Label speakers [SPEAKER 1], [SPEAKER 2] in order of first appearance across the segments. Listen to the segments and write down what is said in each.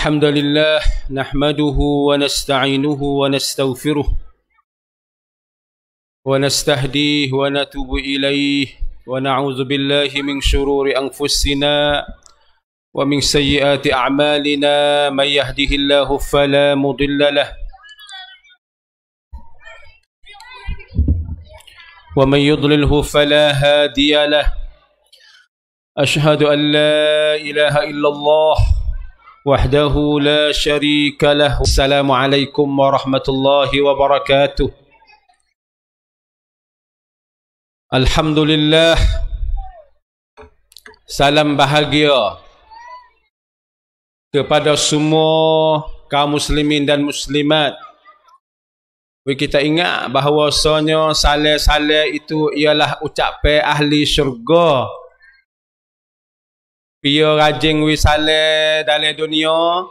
[SPEAKER 1] الحمد لله نحمده ونستعينه ونستغفره ونستهديه ونتوب إليه ونعوذ بالله من شرور أنفسنا ومن سيئات أعمالنا من يهده الله فلا مضل له ومن يضلله فلا هادي له أشهد أن لا إله إلا الله وحده لا شريك له السلام عليكم ورحمة الله وبركاته الحمد لله سلام bahagia kepada semua kaum muslimin dan muslimat kita ingat bahawasanya salih-salih itu ialah ucapan ahli syurga Pia rajin wisale dalam dunia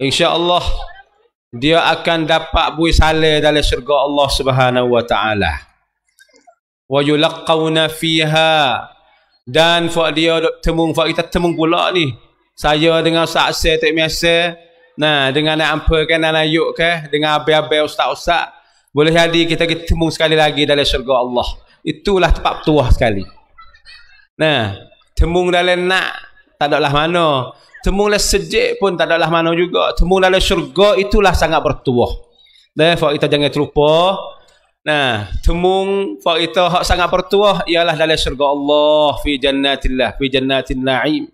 [SPEAKER 1] InsyaAllah Dia akan dapat wisale dalam syurga Allah subhanahu wa ta'ala Wa yulakawna fiha Dan fak dia temung, fak kita temung pula ni Saya dengan saksa tak biasa Nah, dengan nak ampakan dan ayuk ke Dengan abis-abis ustaz-ustaz Boleh jadi kita kita temung sekali lagi dalam syurga Allah Itulah tempat tuah sekali Nah Temung dalam nak tak ada lah mana. Temung dalam sejik pun tak ada lah mana juga. Temung dalam syurga itulah sangat bertuah. Therefore kita jangan terlupa. Nah, temung fa kita hak sangat bertuah ialah dalam syurga Allah fi jannatillah, fi jannatin na'im.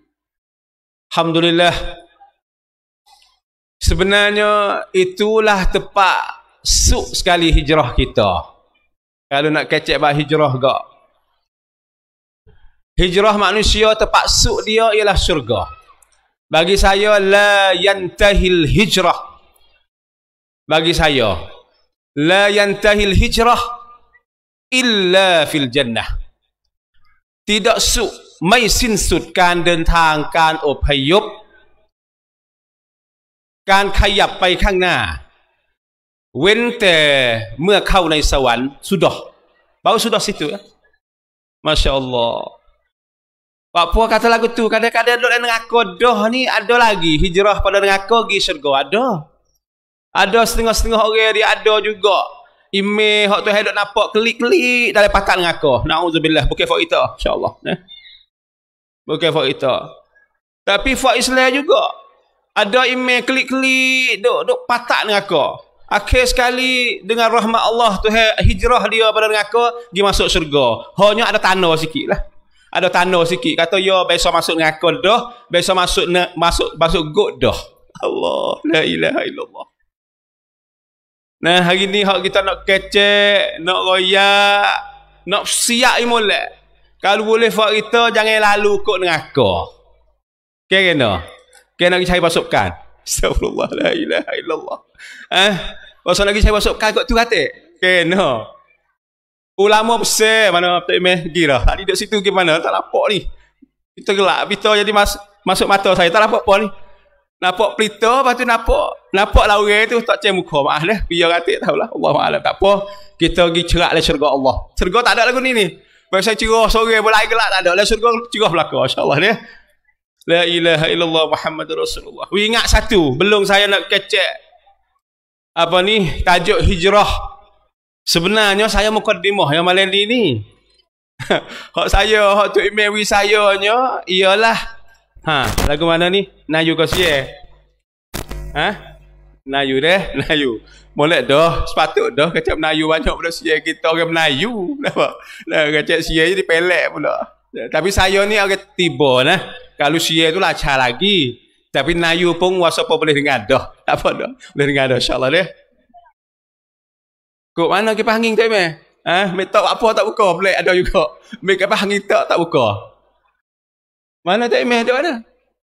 [SPEAKER 1] Alhamdulillah. Sebenarnya itulah tepat suk sekali hijrah kita. Kalau nak kecek bab hijrah gak, Hijrah manusia terpaksa dia ialah syurga. Bagi saya, la yantahil hijrah. Bagi saya, la yantahil hijrah illa fil jannah. Tidak su, mai sin sud kan dan tang kan opayup. Oh, kan khayap pai khang na. Wen te mea kau nai sawan, sudah. Bawa sudah situ ya. Masya Allah. Pak Puan kata lagu tu, kadang-kadang duduk dengan aku, doh ni ada lagi hijrah pada dengan aku pergi syurga. Ada. Ada setengah-setengah orang dia ada juga. Ime, hak tu hidup nampak klik-klik dari pakat dengan aku. Na'udzubillah. Bukan for itu. InsyaAllah. Eh? Bukan for itu. Tapi for Islam juga. Ada ime klik-klik duk, duk patak dengan aku. Akhir sekali dengan rahmat Allah tu hijrah dia pada dengan aku. Dia masuk syurga. Hanya ada tanda sikit lah ada tanda sikit kata ya besok masuk dengan aku dah besok masuk na masuk masuk god dah Allah la ilaha illallah nah hari ni hak kita nak kecek nak royak nak siap imole kalau boleh fak kita jangan lalu kok dengan aku okey kena kena cari masukkan. astagfirullah la ilaha illallah eh pasal nak cari masukkan kok tu kata kena okay, no. Ulama besar mana Tok Imeh pergi dah. Tadi duduk situ ke mana? Tak lapor ni. Kita gelak. Kita jadi mas, masuk mata saya. Tak lapor apa ni. Nampak pelita. Lepas tu nampak. Nampak lah orang tu. Tak cek muka. Maaf lah. Biar kata tak tahulah. Allah ma'ala. Tak apa. Kita pergi cerak lah syurga Allah. Syurga tak ada lagu ni ni. Bagi saya cerah sore. Bola air gelap tak ada. Lepas syurga cerah belakang. InsyaAllah ni. Ya. La ilaha illallah Muhammad Rasulullah. We ingat satu. Belum saya nak kecek. Apa ni. Tajuk Hijrah Sebenarnya saya mukadimah yang malam ini. Hak saya, hak tu email saya nya ialah ha lagu mana ni? Nayu kasih eh. Ha? Nayu deh, Nayu. Boleh dah, sepatut dah kecap Nayu banyak pula sia eh. kita orang Melayu. Nampak? Nah, kacak sia jadi eh pelek pula. Tapi saya ni agak tiba nah. Kalau sia eh tu lacar lagi. Tapi Nayu pun wasapa boleh dengar dah. apa dah. Boleh dengar dah insya-Allah deh. Kok mana kipas angin eh, tak meh? Eh, ha? metok apa tak buka pelik ada juga. Mek kipas tak tak buka. Mana tak ada dia ada?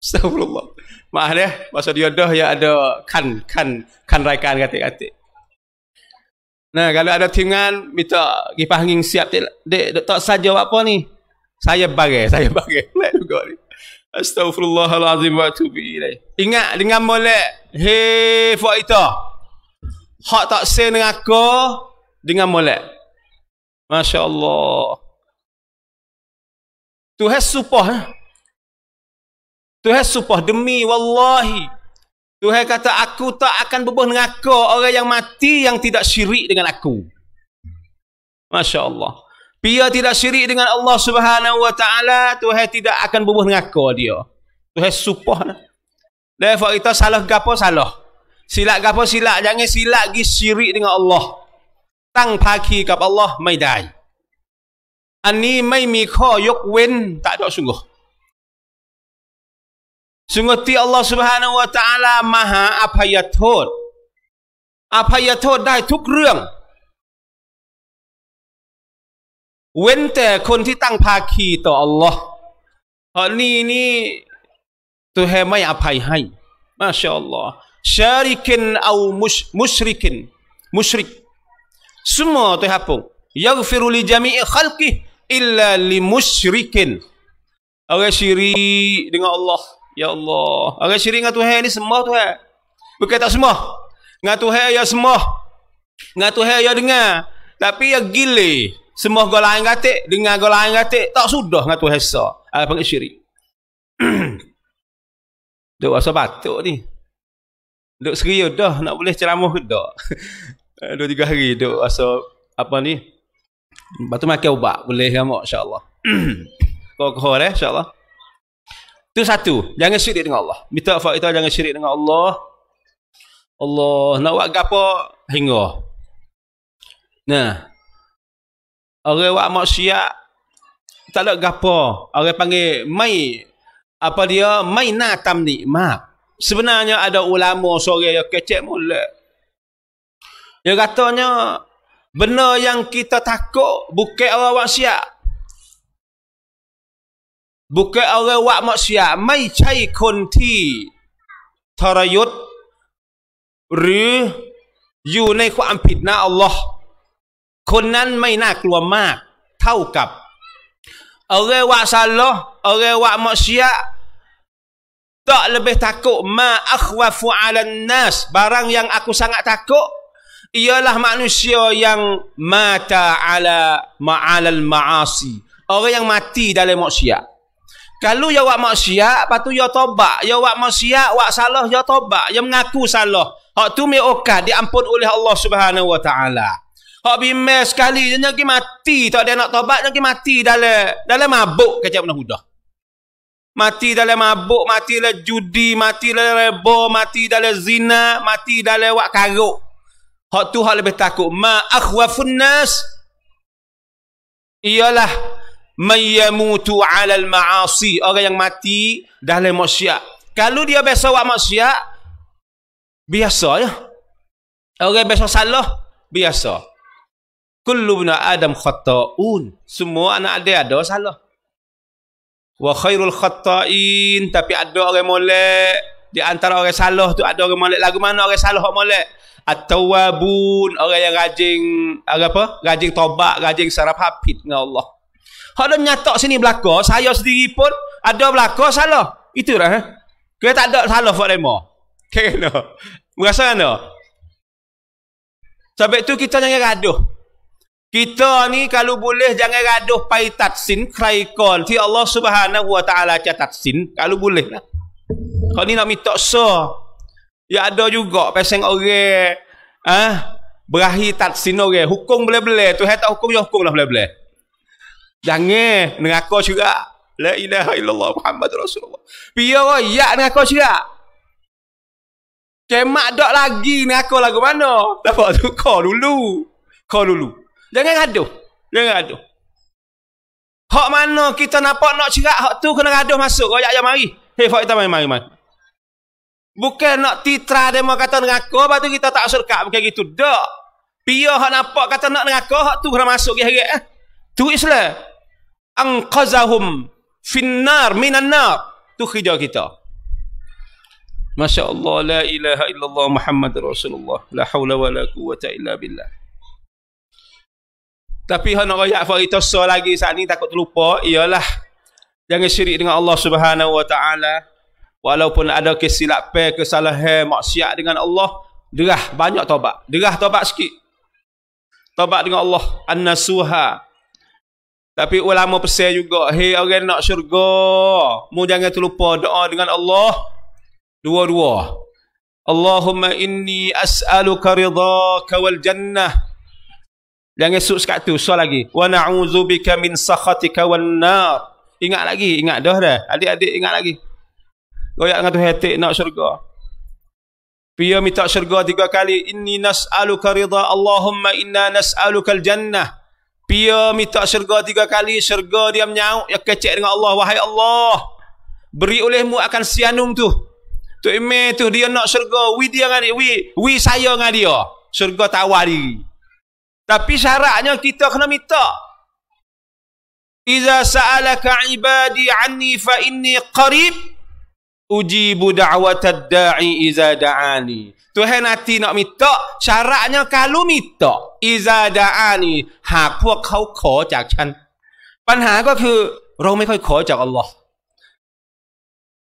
[SPEAKER 1] Astagfirullah. Maaf dia, ya. masa dia dah ya ada kan kan kan raikan katik kata Nah, kalau ada timan minta kipas angin siap dek tak saja apa ni. Saya bagai, saya bagai, pelik juga ni. Astagfirullahalazim wa atubu ilaih. Ingat dengan molek he itu hak tak sen dengan aku dengan molek. Masya-Allah. Tu has supah. Eh? Tu has supah demi wallahi. Tuhan kata aku tak akan berbuah dengan aku orang yang mati yang tidak syirik dengan aku. Masya-Allah. Pia tidak syirik dengan Allah Subhanahu wa taala, Tuhan tidak akan berbuah dengan aku dia. Tuhan supah. Lah eh? kita salah gapo salah. silap ke apa silap jangan silap pergi syirik dengan Allah ตั้งภาคีกับอัลลอฮ์ไม่ได้อันนี้ไม่มีข้อยกเว้นตะดอสุงห์สุงห์ที่อัลลอฮ์ سبحانه และ تعالى มหาอภัยโทษอภัยโทษได้ทุกเรื่อง เว้นแต่คนที่ตั้งภาคีต่ออัลลอฮ์เพราะนี่นี่ ตัวแห่ไม่อภัยให้ มาชาอัลลอฮ์ syarikin au mus musyrikin musyrik semua tu hapung yaghfiru li jami'i khalqi illa li musyrikin orang syirik dengan Allah ya Allah orang syirik dengan Tuhan ni semua Tuhan eh. bukan tak semua dengan Tuhan ya semua dengan Tuhan ya dengar tapi ya gile semua golang kata dengan golang kata tak sudah dengan Tuhan esa apa panggil syirik Dia rasa batuk ni. Duk seria dah nak boleh ceramah ke tak? Eh, dua tiga hari duk rasa apa ni? Lepas tu makan ubat boleh kan mak Allah. Kau-kau eh Allah. Tu satu. Jangan syirik dengan Allah. Minta fakta jangan syirik dengan Allah. Allah nak buat gapo hingga. Nah. Orang buat maksiat tak ada gapo, Orang panggil mai apa dia mai na tamni mak. Sebenarnya ada ulama sore yang kecek molek. Dia katanya benda yang kita takut bukan orang maksiat. Bukan orang wak maksiat. ไม่ใช่คนที่ทรยศหรืออยู่ในความผิดนะอัลลอฮ์คนนั้นไม่น่ากลัวมาก เท่ากับ orang wak salah, orang wak maksiat Tak lebih takut ma akhwafu 'alan nas, barang yang aku sangat takut ialah manusia yang mata 'ala ma'al ma'asi, orang yang mati dalam maksiat. Kalau ya wak maksiat, patu ya tobat. Ya wak maksiat, wak salah ya tobat, ya mengaku salah. Hak tu me okah diampun oleh Allah Subhanahu wa taala. Hak bimbel sekali dia nak mati, tak ada nak tobat, nak mati dalam dalam mabuk kecap nak hudah mati dalam mabuk, mati dalam judi, mati dalam rebo, mati dalam zina, mati dalam wak karuk. Hak tu hak lebih takut. Ma akhwafun nas ialah mayyamutu al ma'asi. Orang yang mati dalam maksiat. Kalau dia biasa wak maksiat, biasa ya. Orang biasa salah, biasa. Kullu bin Adam khata'un. Semua anak ada ada salah wa khairul khatta'in tapi ada orang molek di antara orang salah tu ada orang molek lagu mana orang salah molek at-tawwabun orang yang rajin eh, apa rajin tobat rajin sarap hafid dengan Allah Kalau dah sini belaka saya sendiri pun ada belaka salah itu dah eh? kau tak ada salah buat demo kena merasa kan tu sebab tu kita jangan gaduh kita ni kalau boleh jangan gaduh pai tatsin kray kon ti Allah Subhanahu wa taala ca tatsin kalau boleh lah. Kau ni nak minta so. Ya ada juga peseng orang ah ha? berahi tatsin orang hukum boleh-boleh tu hai hukum ya hukum lah boleh-boleh. Jangan neraka juga. La ilaha illallah Muhammad Rasulullah. Piyo ko ya neraka juga. Kemak dok lagi neraka lagu mana? Dapat tu kau dulu. Kau dulu. Jangan gaduh. Jangan gaduh. Hak mana kita nampak nak cerak hak tu kena gaduh masuk. Kau ajak mari. Hei, fakta kita mari mari Bukan nak titra demo kata dengan aku, lepas tu kita tak surkat bukan gitu. Dak. Pia hak nampak kata nak dengan aku, hak tu kena masuk gerak eh. Tu Islam. Anqazahum finnar minan nar. Tu kerja kita. Masya Allah, la ilaha illallah Muhammad Rasulullah. La hawla wa la quwata illa billah. Tapi hak nak royak fari tosa lagi saat ni takut terlupa ialah jangan syirik dengan Allah Subhanahu wa taala walaupun ada kesilapan kesalahan maksiat dengan Allah derah banyak tobat derah tobat sikit tobat dengan Allah annasuha tapi ulama pesan juga hey orang nak syurga mu jangan terlupa doa dengan Allah dua-dua Allahumma inni as'aluka ridhaka wal jannah dan esok sekat tu, soal lagi. Wa na'udzubika min sakhatika wan nar. Ingat lagi, ingat dah dah. Adik-adik ingat lagi. Goyak dengan tu hetik nak syurga. Pia minta syurga tiga kali. Inni nas'aluka ridha Allahumma inna nas'aluka al-jannah. Pia minta syurga tiga kali. Syurga dia menyauk, yang kecek dengan Allah. Wahai Allah. Beri olehmu akan sianum tu. Tu ime tu dia nak syurga. Wi dia dengan dia. Wi, wi saya dengan dia. Syurga tawar diri. Tapi syaratnya kita kena minta. Iza sa'alaka ibadi anni fa inni qarib ujibu da'watad da'i iza da'ani. Tuhan nanti nak minta, syaratnya kalau minta, iza da'ani, hak kau khor jak chan. Panhaa ko kue, roh mai kau khor jak Allah.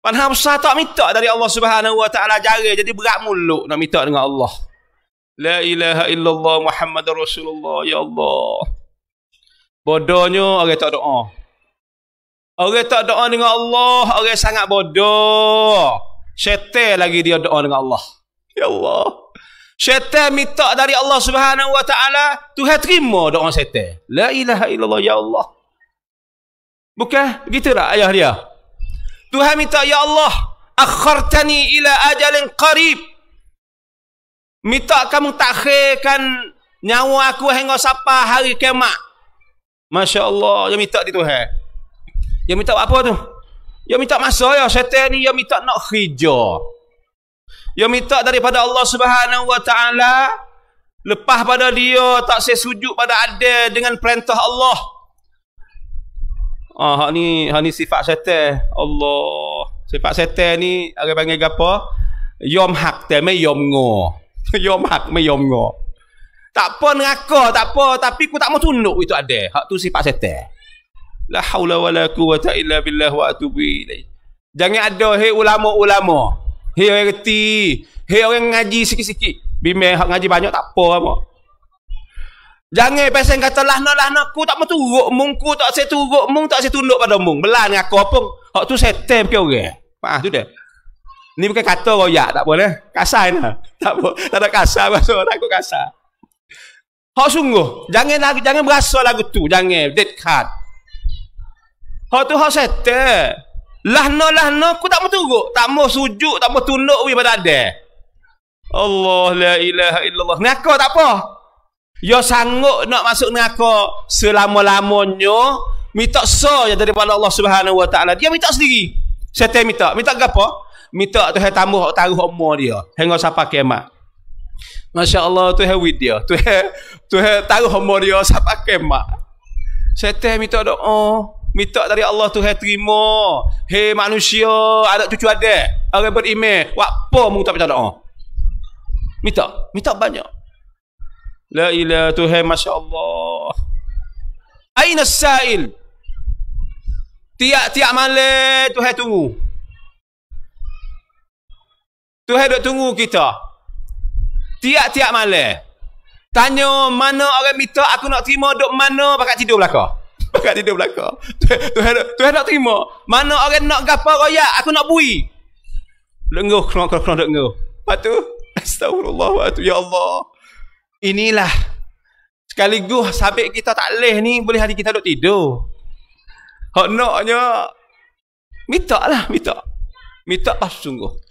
[SPEAKER 1] Panhaa usah tak minta dari Allah subhanahu wa ta'ala jari, jadi berat mulut nak minta dengan Allah. La ilaha illallah Muhammad Rasulullah Ya Allah Bodohnya orang tak doa Orang tak doa dengan Allah Orang sangat bodoh Syaitan lagi dia doa dengan Allah Ya Allah Syaitan minta dari Allah subhanahu wa ta'ala Tuhan terima doa syaitan La ilaha illallah ya Allah Bukan? Begitu tak ayah dia? Tuhan minta ya Allah Akhartani ila ajalin qarib Minta kamu takhirkan nyawa aku hingga siapa hari kemak, Masya Allah. Dia minta di Tuhan. Dia minta apa tu? Dia minta masa ya. Syaitan ni dia minta nak hijau, Dia minta daripada Allah Subhanahu Wa Taala lepas pada dia tak sesujud pada ada dengan perintah Allah. Ah, hak ni, hak ni sifat syaitan. Allah. Sifat syaitan ni, orang panggil apa? Yom hak, tapi yom ngoh. Yom hak meyom ngo. Tak apa ngaka, tak apa, tapi ku tak mau tunduk itu ada. Hak tu sifat setan. La haula wala quwata illa billah wa atubu ilaih. Jangan ada hei ulama-ulama. Hei orang reti, hei orang ngaji sikit-sikit. Bimbing hak ngaji banyak tak apa apa. Jangan pesen kata lah nak lah nak ku tak mau turuk mung ku tak saya turuk mung tak saya tunduk pada mung. Belan ngaku apa? Hak tu setan ke orang. Faham tu dah. Ini bukan kata royak, tak boleh. Kasar ni. Lah. Tak boleh. Tak ada kasar masa orang takut kasar. Hak sungguh. Jangan lagu, jangan berasa lagu tu. Jangan. Dead card. Hak tu hak sete. Lah no, lah no. Aku tak mau turut. Tak mau sujud. Tak mau tunduk wih pada ada. Allah la ilaha illallah. Ni tak apa. Yo sanggup nak masuk ni aku. Selama-lamanya. Minta sah daripada Allah subhanahu wa ta'ala. Dia minta sendiri. Saya minta. Minta ke Apa? minta Tuhan tamu hak taruh umur dia hingga siapa kiamat Masya Allah tu hewi dia tu he tu he taruh umur dia siapa kiamat setiap minta doa minta dari Allah tu he terima hei manusia ada cucu ada orang beriman wakpa mung tak minta doa minta minta banyak la ila tu he Masya Allah aina sa'il tiak tiap malam tu he tunggu Tuhan duk tunggu kita. Tiap-tiap malam. Tanya mana orang minta aku nak terima duk mana pakat tidur belaka. Pakat tidur belaka. Tuhan duk Tuhan duk terima. Mana orang nak gapo royak aku nak bui. Duk ngeh kerong kerong kerong duk ngeh. Patu astagfirullah patu ya Allah. Inilah sekaligus sabik kita tak leh ni boleh hari kita duk tidur. Hak naknya minta lah minta. Minta pas sungguh.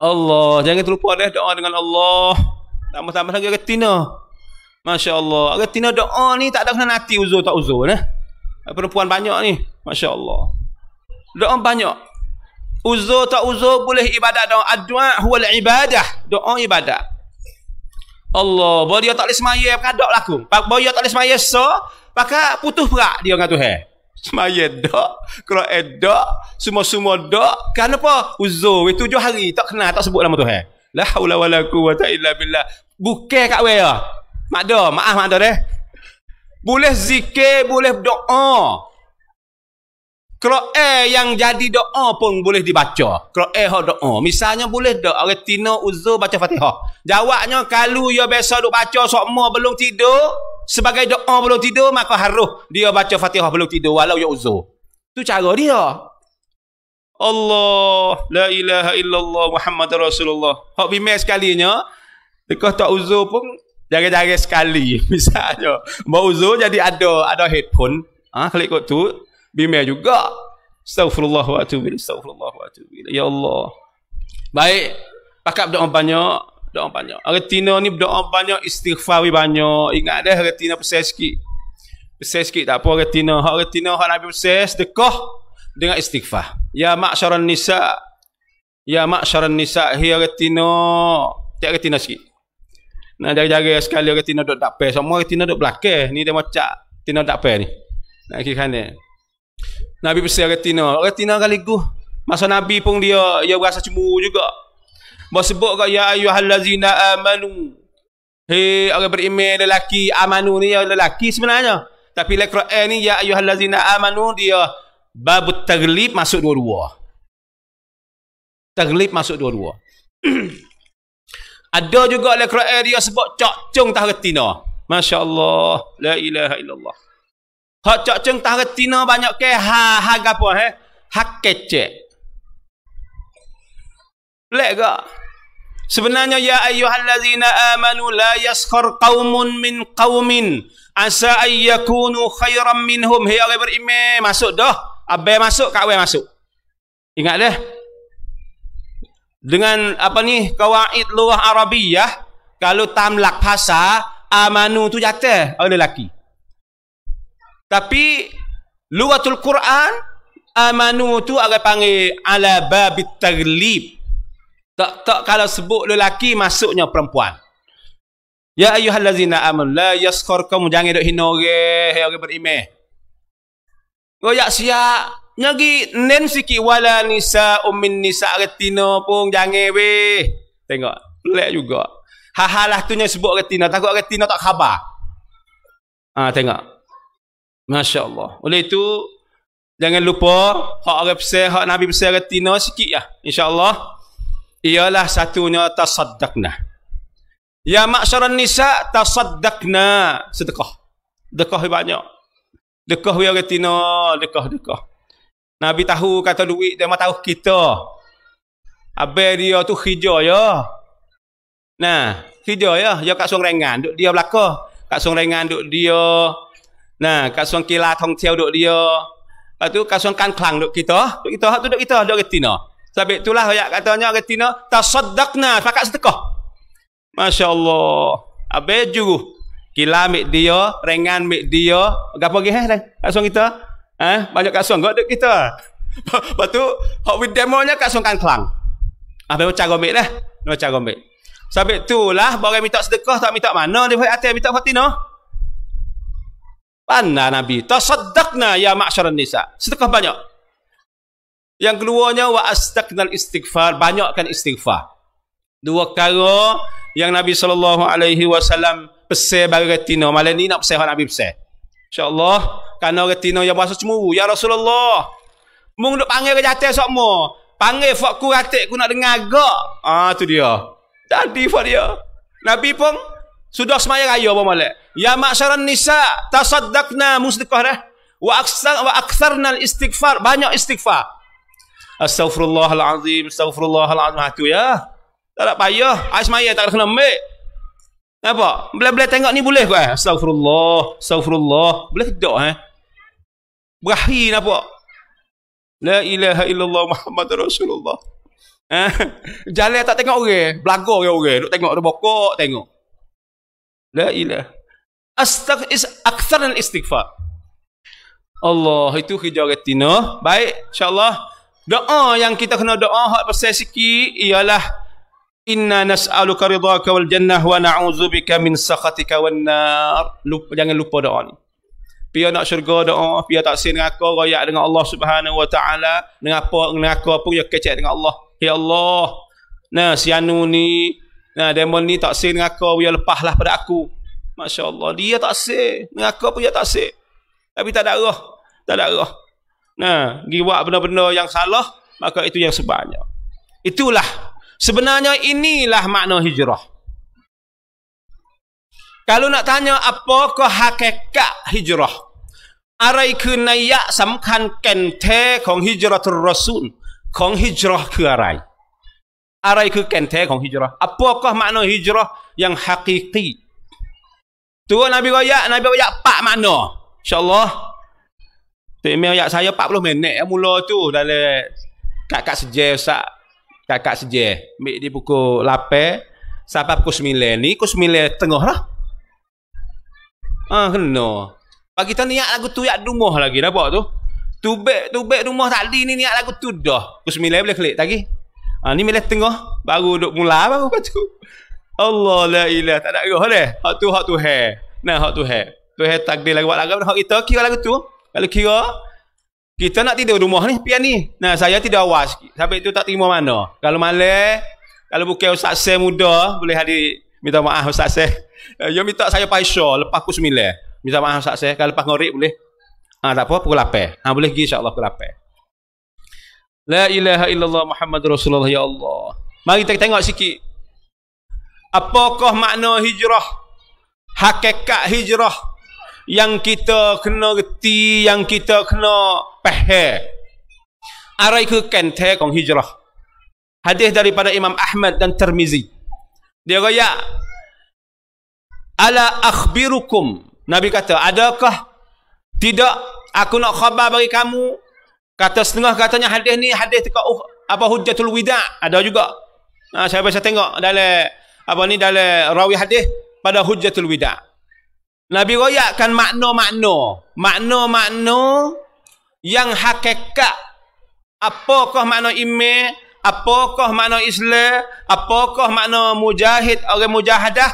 [SPEAKER 1] Allah jangan terlupa deh doa dengan Allah tambah-tambah lagi retina masya-Allah retina doa ni tak ada kena nanti uzur tak uzur nah eh? perempuan banyak ni masya-Allah doa banyak uzur tak uzur boleh ibadat doa addu'a huwa ibadah doa ibadah Allah bodoh tak boleh semaya kadak laku bodoh tak boleh semaya so pakak putus perak dia dengan Tuhan Semaya dok, Quran dok, semua-semua dok. Kenapa? Uzur. Itu tujuh hari tak kenal, tak sebut nama Tuhan. La haula wala quwwata illa billah. Buke kat we ya. Mak ada, maaf makdo ah, deh. Boleh zikir, boleh doa. e yang jadi doa pun boleh dibaca. Quran ha doa. Misalnya boleh doa orang tina uzur baca Fatihah. Jawabnya kalau ya biasa duk baca sokmo belum tidur, sebagai doa belum tidur maka harus dia baca Fatihah belum tidur walau ya uzur. Tu cara dia. Allah la ilaha illallah Muhammad Rasulullah. Hak sekali sekalinya dekah tak uzur pun jaga-jaga sekali misalnya. Mau uzur jadi ada ada headphone. Ah ha, klik kot tu bimbing juga. Astagfirullah wa atubu ilaih. Astagfirullah wa atubu Ya Allah. Baik. Pakap doa banyak doa banyak. Argentina ni doa banyak, istighfar banyak. Ingat dah Argentina pesan sikit. Pesan sikit tak apa Argentina. Hak Argentina hak Nabi pesan sedekah dengan istighfar. Ya ma'syaran nisa. Ya ma'syaran nisa hi Argentina. Tak Argentina sikit. Nah jaga-jaga sekali Argentina dok tak pay. Semua Argentina dok belakang. Ni dia macam Argentina tak pay ni. Nak kira kan Nabi pesan Argentina. Argentina kali tu, Masa Nabi pun dia dia rasa cemburu juga. Mau sebut kau ya lazina amanu. Hei, orang beriman lelaki amanu ni ya lelaki sebenarnya. Tapi lek Quran ni ya lazina amanu dia bab taglib masuk dua-dua. Taglib masuk dua-dua. Ada juga lek Quran dia sebut cak cung tak retina. Masya-Allah, la ilaha illallah. Hak cak cung tak retina banyak ke ha ha gapo eh? Hak kecek. Lek gak? Sebenarnya ya ayyuhallazina amanu la yaskhar qaumun min qaumin asa ayyakunu khairan minhum. Hei orang beriman masuk dah. Abai masuk, kak abai masuk. Ingat dah. Dengan apa ni kawaid luah Arabiyah kalau tamlak bahasa amanu tu jatuh oleh lelaki. Tapi luatul Quran amanu tu agak panggil ala babit taglib tak tak kalau sebut lelaki masuknya perempuan. Ya ayyuhallazina amanu la yaskhur kamu jangan dok hina orang orang beriman. Kau yak siap nyagi nen siki wala nisa ummin nisa retina pun jangan we. Tengok, lek juga. Hahalah tu nya sebut retina, takut retina tak khabar. Ah ha, tengok. Masya-Allah. Oleh itu jangan lupa hak orang besar, hak nabi besar retina sikitlah. Ya. Insya-Allah ialah satunya tasaddaqna. Ya ma'syaran nisa tasaddaqna sedekah. sedekah banyak. sedekah we retina, sedekah, sedekah. Nabi tahu kata duit dia tahu kita. Abai dia tu hijau ya. Nah, hijau ya, ya kat sungai Rengan, duk dia belaka. Kat sungai Rengan duk dia. Nah, kat sungai Kila Tong Tiau duk dia. Lepas tu kat Kan Klang duk kita, duk kita, duk kita, duk kita, duk kita, duk kita sebab itulah ayat katanya retina tasaddaqna fakat sedekah. Masya-Allah. Abe juru kila dia, ringan mik dia, gapo ge eh kasung kita? Eh, banyak kasung gak dek kita. batu, tu hak we demonya kasung kan kelang. Abe baca gombek dah. Baca gombek. Sebab itulah barang minta sedekah tak minta mana dia buat hati minta fatina. Panna Nabi, tasaddaqna ya ma'syaral nisa. Sedekah banyak. Yang keluarnya wa astaqnal istighfar, banyakkan istighfar. Dua perkara yang Nabi sallallahu alaihi wasallam pesan bagi retina. Malam ni nak pesan hak Nabi pesan. Insya-Allah kerana retina yang berasa cemburu. Ya Rasulullah. Mung duk panggil ke jatuh sokmo. Panggil fak ku ratik ku nak dengar gak. Ah ha, tu dia. Tadi fak dia. Nabi pun sudah semaya raya apa malam. Ya ma'syaran nisa tasaddaqna musdiqah dah. Wa aksar wa aksarnal istighfar, banyak istighfar. Astagfirullahalazim, astagfirullahalazim ha tu ya. Tak nak payah, ais maya tak kena ambil. Apa? Belah-belah tengok ni boleh ke? Eh? Astagfirullah, astagfirullah. Boleh tak eh? Berahi apa? La ilaha illallah Muhammad Rasulullah. Eh? Jalan tak tengok orang, okay? belaga orang, okay? duk tengok ada bokok, tengok. La ilah. Astag is aktsar al istighfar. Allah itu hijau retina. Baik, insyaAllah. Doa yang kita kena doa hak pasal sikit ialah inna nas'aluka ridhaka wal jannah wa na'udzubika min sakhatika wan nar. Lupa, jangan lupa doa ni. Pia nak syurga doa, pia tak sin dengan aku, royak dengan Allah Subhanahu wa taala, dengan apa dengan aku pun ya kecek dengan Allah. Ya Allah. Nah, si anu ni, nah demon ni tak sin dengan aku, ya lepahlah pada aku. Masya-Allah, dia tak sin dengan aku pun ya tak sin. Tapi tak ada roh, tak ada roh. Nah, pergi buat benda-benda yang salah, maka itu yang sebabnya. Itulah sebenarnya inilah makna hijrah. Kalau nak tanya apakah hakikat hijrah? Arai ke naya samkan kente kong hijrah tu rasul. Kong hijrah ke arai. Arai ke kente kong hijrah. Apakah makna hijrah yang hakiki? Tuan Nabi Raya, Nabi Raya pak makna. InsyaAllah email ya saya 40 minit ya mula tu dalam kakak seje sak kakak seje. Mik di pukul 8 sampai pukul 9 ni pukul 9 tengah lah. Ah kena. Bagi tu niat lagu tu yak rumah lagi dah nampak tu. Tubek tubek rumah tadi ni niat lagu tu dah. Pukul 9 boleh klik lagi. Ah ni milih tengah baru duk mula baru baca. Allah la ilah tak ada roh leh. Hak tu hak tu hai. Nah hak tu hai. Tu hai takdir lagu buat lagu hak kita kira lagu tu. Hai. Kalau kira kita nak tidur rumah ni pian ni. Nah, saya tidak awas. Sampai itu tak terima mana. Kalau malam, kalau bukan ustaz saya muda, boleh hadir minta maaf ustaz saya. Eh, ya minta saya paisa lepas aku 9. Minta maaf ustaz saya kalau lepas ngorik boleh. Ah ha, tak apa pukul 8. Ha ah, boleh pergi insya-Allah pukul 8. La ilaha illallah Muhammad Rasulullah ya Allah. Mari kita tengok sikit. Apakah makna hijrah? Hakikat hijrah yang kita kena reti yang kita kena faham apa itu kente kan kong hijrah hadis daripada Imam Ahmad dan Tirmizi dia kata ala akhbirukum nabi kata adakah tidak aku nak khabar bagi kamu kata setengah katanya hadis ni hadis tak uh, apa hujjatul wida ada juga ha, saya biasa tengok dalam apa ni dalam rawi hadis pada hujjatul wida' Nabi royakkan makna-makna. Makna-makna yang hakikat. Apakah makna iman? Apakah makna Islam? Apakah makna mujahid orang mujahadah?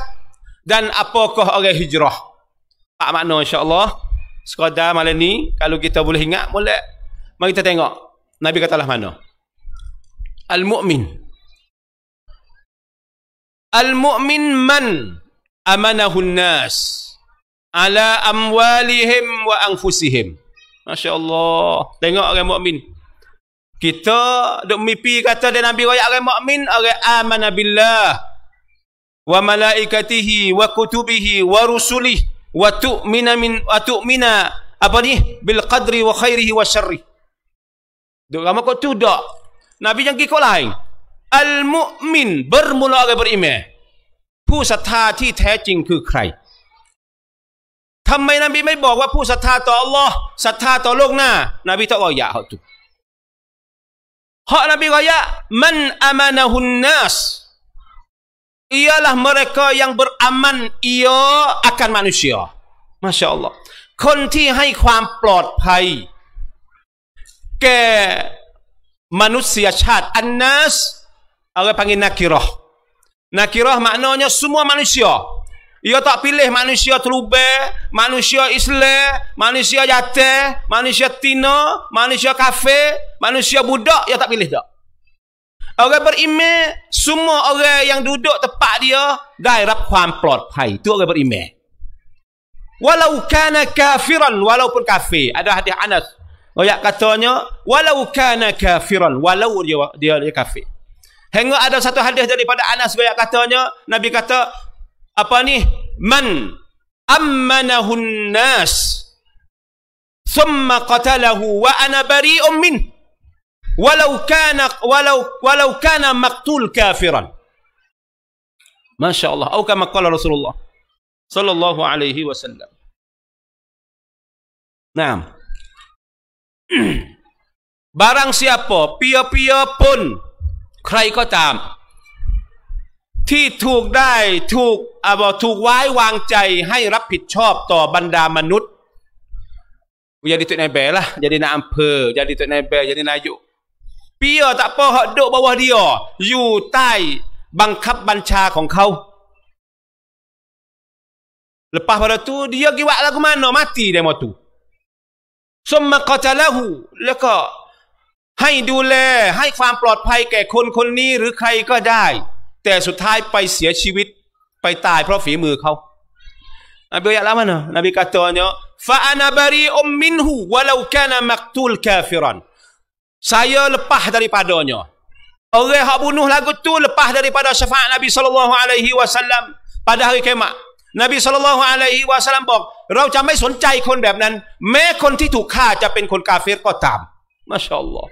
[SPEAKER 1] Dan apakah orang hijrah? Pak makna insya-Allah. Sekadar malam ni kalau kita boleh ingat boleh. Mari kita tengok. Nabi katalah mana? al mukmin al mukmin man amanahun nas ala amwalihim wa anfusihim. Masya-Allah. Tengok orang mukmin. Kita duk mimpi kata dia Nabi royak orang mukmin orang amana billah wa malaikatihi wa kutubihi wa rusulihi wa tu'mina min wa tu'mina apa ni bil qadri wa khairihi wa syarri. Duk ramai kok tu dak. Nabi yang kok lain. Al mukmin bermula orang beriman. ผู้ศรัทธาที่แท้จริงคือใครทำไมนบีไม่บอกว่าผู้ศรัทธาต่ออัลลอฮ์ศรัทธาต่อโลกหน้านาบีต้องอยะเขาตุเพราะนบีกอยะมันอามานะฮุนนัสียมริกอยังบอามันอียอาการมนุษย์มาชาอัลลอฮ์คนที่ให้ความปลอดภัยแก่มนุษยชาติอันนัสเอาไปพังินนักิรอนักิรอหมายนอนยาสุมวมนุษย์ ia tak pilih manusia terubah, manusia Islam, manusia jatuh, manusia Tino, manusia kafe, manusia budak. Ia tak pilih tak. Orang berime semua orang yang duduk tepat dia, gairab kuam plot pai. Itu orang berime. Walau kana kafiran, walau pun kafe. Ada hadis Anas. Oya katanya, walau kana kafiran, walau dia dia, dia kafe. Hingga ada satu hadis daripada Anas. Oya katanya, Nabi kata, apa ni man ammanahu nas thumma qatalahu wa ana bari'un min walau kana walau walau kana maqtul kafiran masyaallah atau kama qala rasulullah sallallahu alaihi wasallam Naam Barang siapa pia-pia pun kraikotam ที่ถูกได้ถูก อบถูกไว้วางใจให้รับผิดชอบต่อบรรดามนุษย์ อย่าดีตัวในแบล่ะ อย่าดีในอำเภออย่าดีตัวในแบอย่าดีนายุปีอตะปอหดบวเดียอยู่ใต้บังคับบัญชาของเขาเลปาพระตูดียกิวะละกุมานอมัติเด้มตุสมมาค็จะละหูแล้วก็ให้ดูแลให้ความปลอดภัยแก่คนคนนี้หรือใครก็ได้แต่สุดท้ายไปเสียชีวิตไปตายเพราะฝีมือเขานบีอะลรมันนบีกาตัวเนาะฟาอน فأنا بريء منه า ل و ك า ن م ق ت ก ل كافرا saya lepas daripadanya orang hak bunuh lagu tu lepas daripada syafaat Nabi sallallahu alaihi wasallam pada hari kiamat นบีสุลล่ลลอะลัยฮิวะสัลลัมบอก เราจะไม่สนใจคนแบบนั้น แม้คนที่ถูกฆ่าจะเป็นคนกาเฟรก็ตามมาชาอัลลอฮ์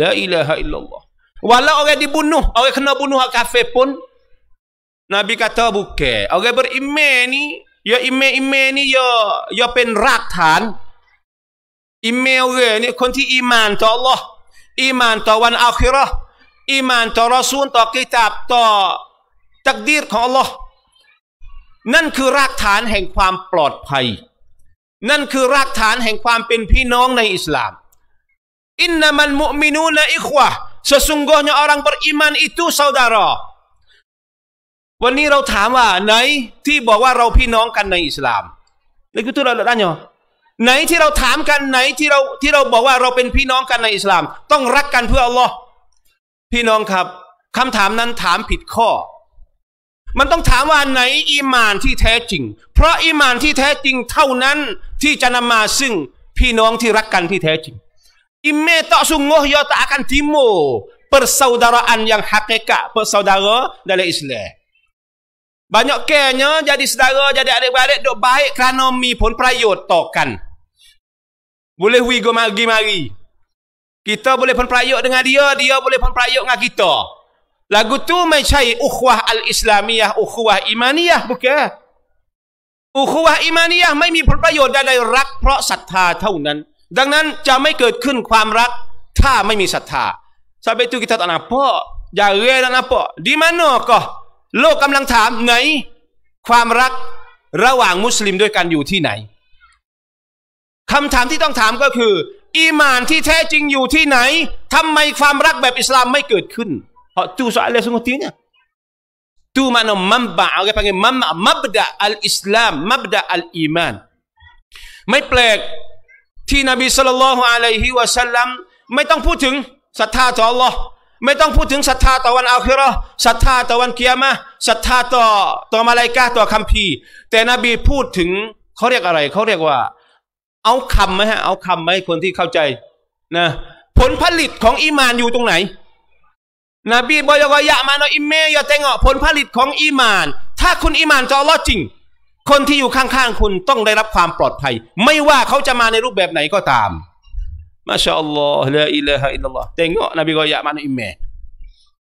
[SPEAKER 1] ละอิลาฮ์อิลลัลลอฮ์ Walau orang dibunuh, orang kena bunuh orang kafir pun Nabi kata bukan. Orang beriman ni, ya iman-iman ni ya ya pen rak t a n Iman orang ni kon ti iman t o Allah, iman t o wan akhirah. Iman to rasul, to kitab, to takdir อตักดีรของอัลลอนั่นคือรากฐานแห่งความปลอดภัยนั่นคือรากฐานแห่งความเป็นพี่น้องในอิสลามอินนามันมุมินูนะอิควะ Sesungguhnya orang beriman itu saudara วันนี้เราถามว่า ไหนที่บอกว่าเราพี่น้องกันในอิสลามในคือตัวเราด้านยอไหนที่เราถามกัน ไหนที่เราที่เราบอกว่าเราเป็นพี่น้องกันในอิสลาม ต้องรักกันเพื่ออัลลอฮ์พี่น้องครับ คำถามนั้นถามผิดข้อ มันต้องถามว่า ไหนอีมานที่แท้จริง เพราะอีมานที่แท้จริง เท่านั้นที่จะนำมา ซึ่งพี่น้องที่รักกันที่แท้จริง Ime tak sungguh ya tak akan timu persaudaraan yang hakikat persaudara dalam Islam. Banyak kenya jadi saudara, jadi adik-beradik dok baik kerana mi pun perayut tokan. Boleh we go mari-mari. Kita boleh pun perayut dengan dia, dia boleh pun perayut dengan kita. Lagu tu mencari ukhwah al-islamiyah, ukhwah imaniyah bukan? Ukhwah imaniyah mai mi pun perayut dalam rak prosat ha tahunan. ดังนั้นจะไม่เกิดขึ้นความรักถ้าไม่มีศรัทธาสาเบตุกิต i t นา a k อ a m p a ร j ะ r i tak n ี m p น k Di โลกกำลังถามไหน ความรักระหว่างมุสลิมด้วยกันอยู่ที่ไหนคำถามที่ต้องถามก็คือ อีมานที่แท้จริงอยู่ที่ไหนทำไมความรักแบบอิสลามไม่เกิดขึ้นเพราะตู้ส soalnya ทีเนี่ยตูมาน m a n ม mamba o r a งงี้มม g ม l mamba m a ล d a al Islam m a b อ a al i ไม่แปลกที่นบีสุลต่านอะลัยฮิวะสัลลัมไม่ต้องพูดถึงศรัทธาต่อ Allah ไม่ต้องพูดถึงศรัทธาต่อวันอาคิรอศรัทธาต่อวันเกียมะศรัทธาต่อต่อมาลายกาต่อคำพีแต่นบีพูดถึงเขาเรียกอะไรเขาเรียกว่า เอาคำไหมฮะเอาคำไหมคนที่เข้าใจนะผลผลิตของอีมานอยู่ตรงไหนนบีบอกว่ายะมานอิเมยะเตงอผลผลิตของอีมาน ถ้าคุณอีมานต่อ a l l จริงคนที่อยู่ข้างๆคุณต้องได้รับความปลอดภัย ไม่ว่าเขาจะมาในรูปแบบไหนก็ตามมาชาอัลลอฮ์ลออิลลฮอิลลอฮ์เต็งอนบีกอยามานอิมเม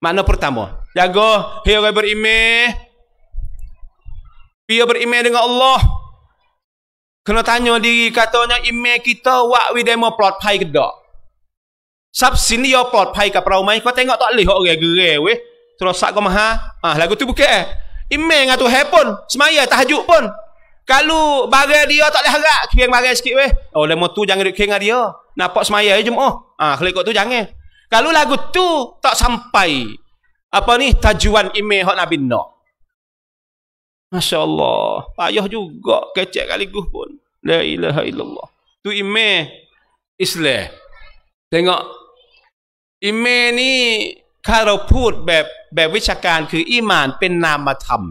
[SPEAKER 1] มานอพรตามอยากโกเฮโกเบอร์อิมเมพี่เบอร์อิมเมดงอัลลอฮ์คุณต้องถามดีกาตัวนี้อิมเมกิตว่าวิเดมอปลอดภัยกันดอกทรัพย์สินียอปลอดภัยกับเราไหมก็เต็งอตอลิหโอแกเกเรเวทรศัพท์ก็มาฮะอ่าแล้วก็ตุบแก่ Iman dengan lah Tuhan pun Semaya tahajud pun Kalau barang dia tak boleh harap Kering barang sikit weh Oh lama tu jangan kering dengan dia Nampak semaya je jumlah oh, Ah, ha, Kalau tu jangan Kalau lagu tu tak sampai Apa ni tajuan iman yang Nabi nak Masya Allah Payah juga kecek kali gus pun La ilaha illallah Tu iman Islam Tengok Iman ni Kalau put beb แบบวิชาการคืออิมานเป็นนามธรรม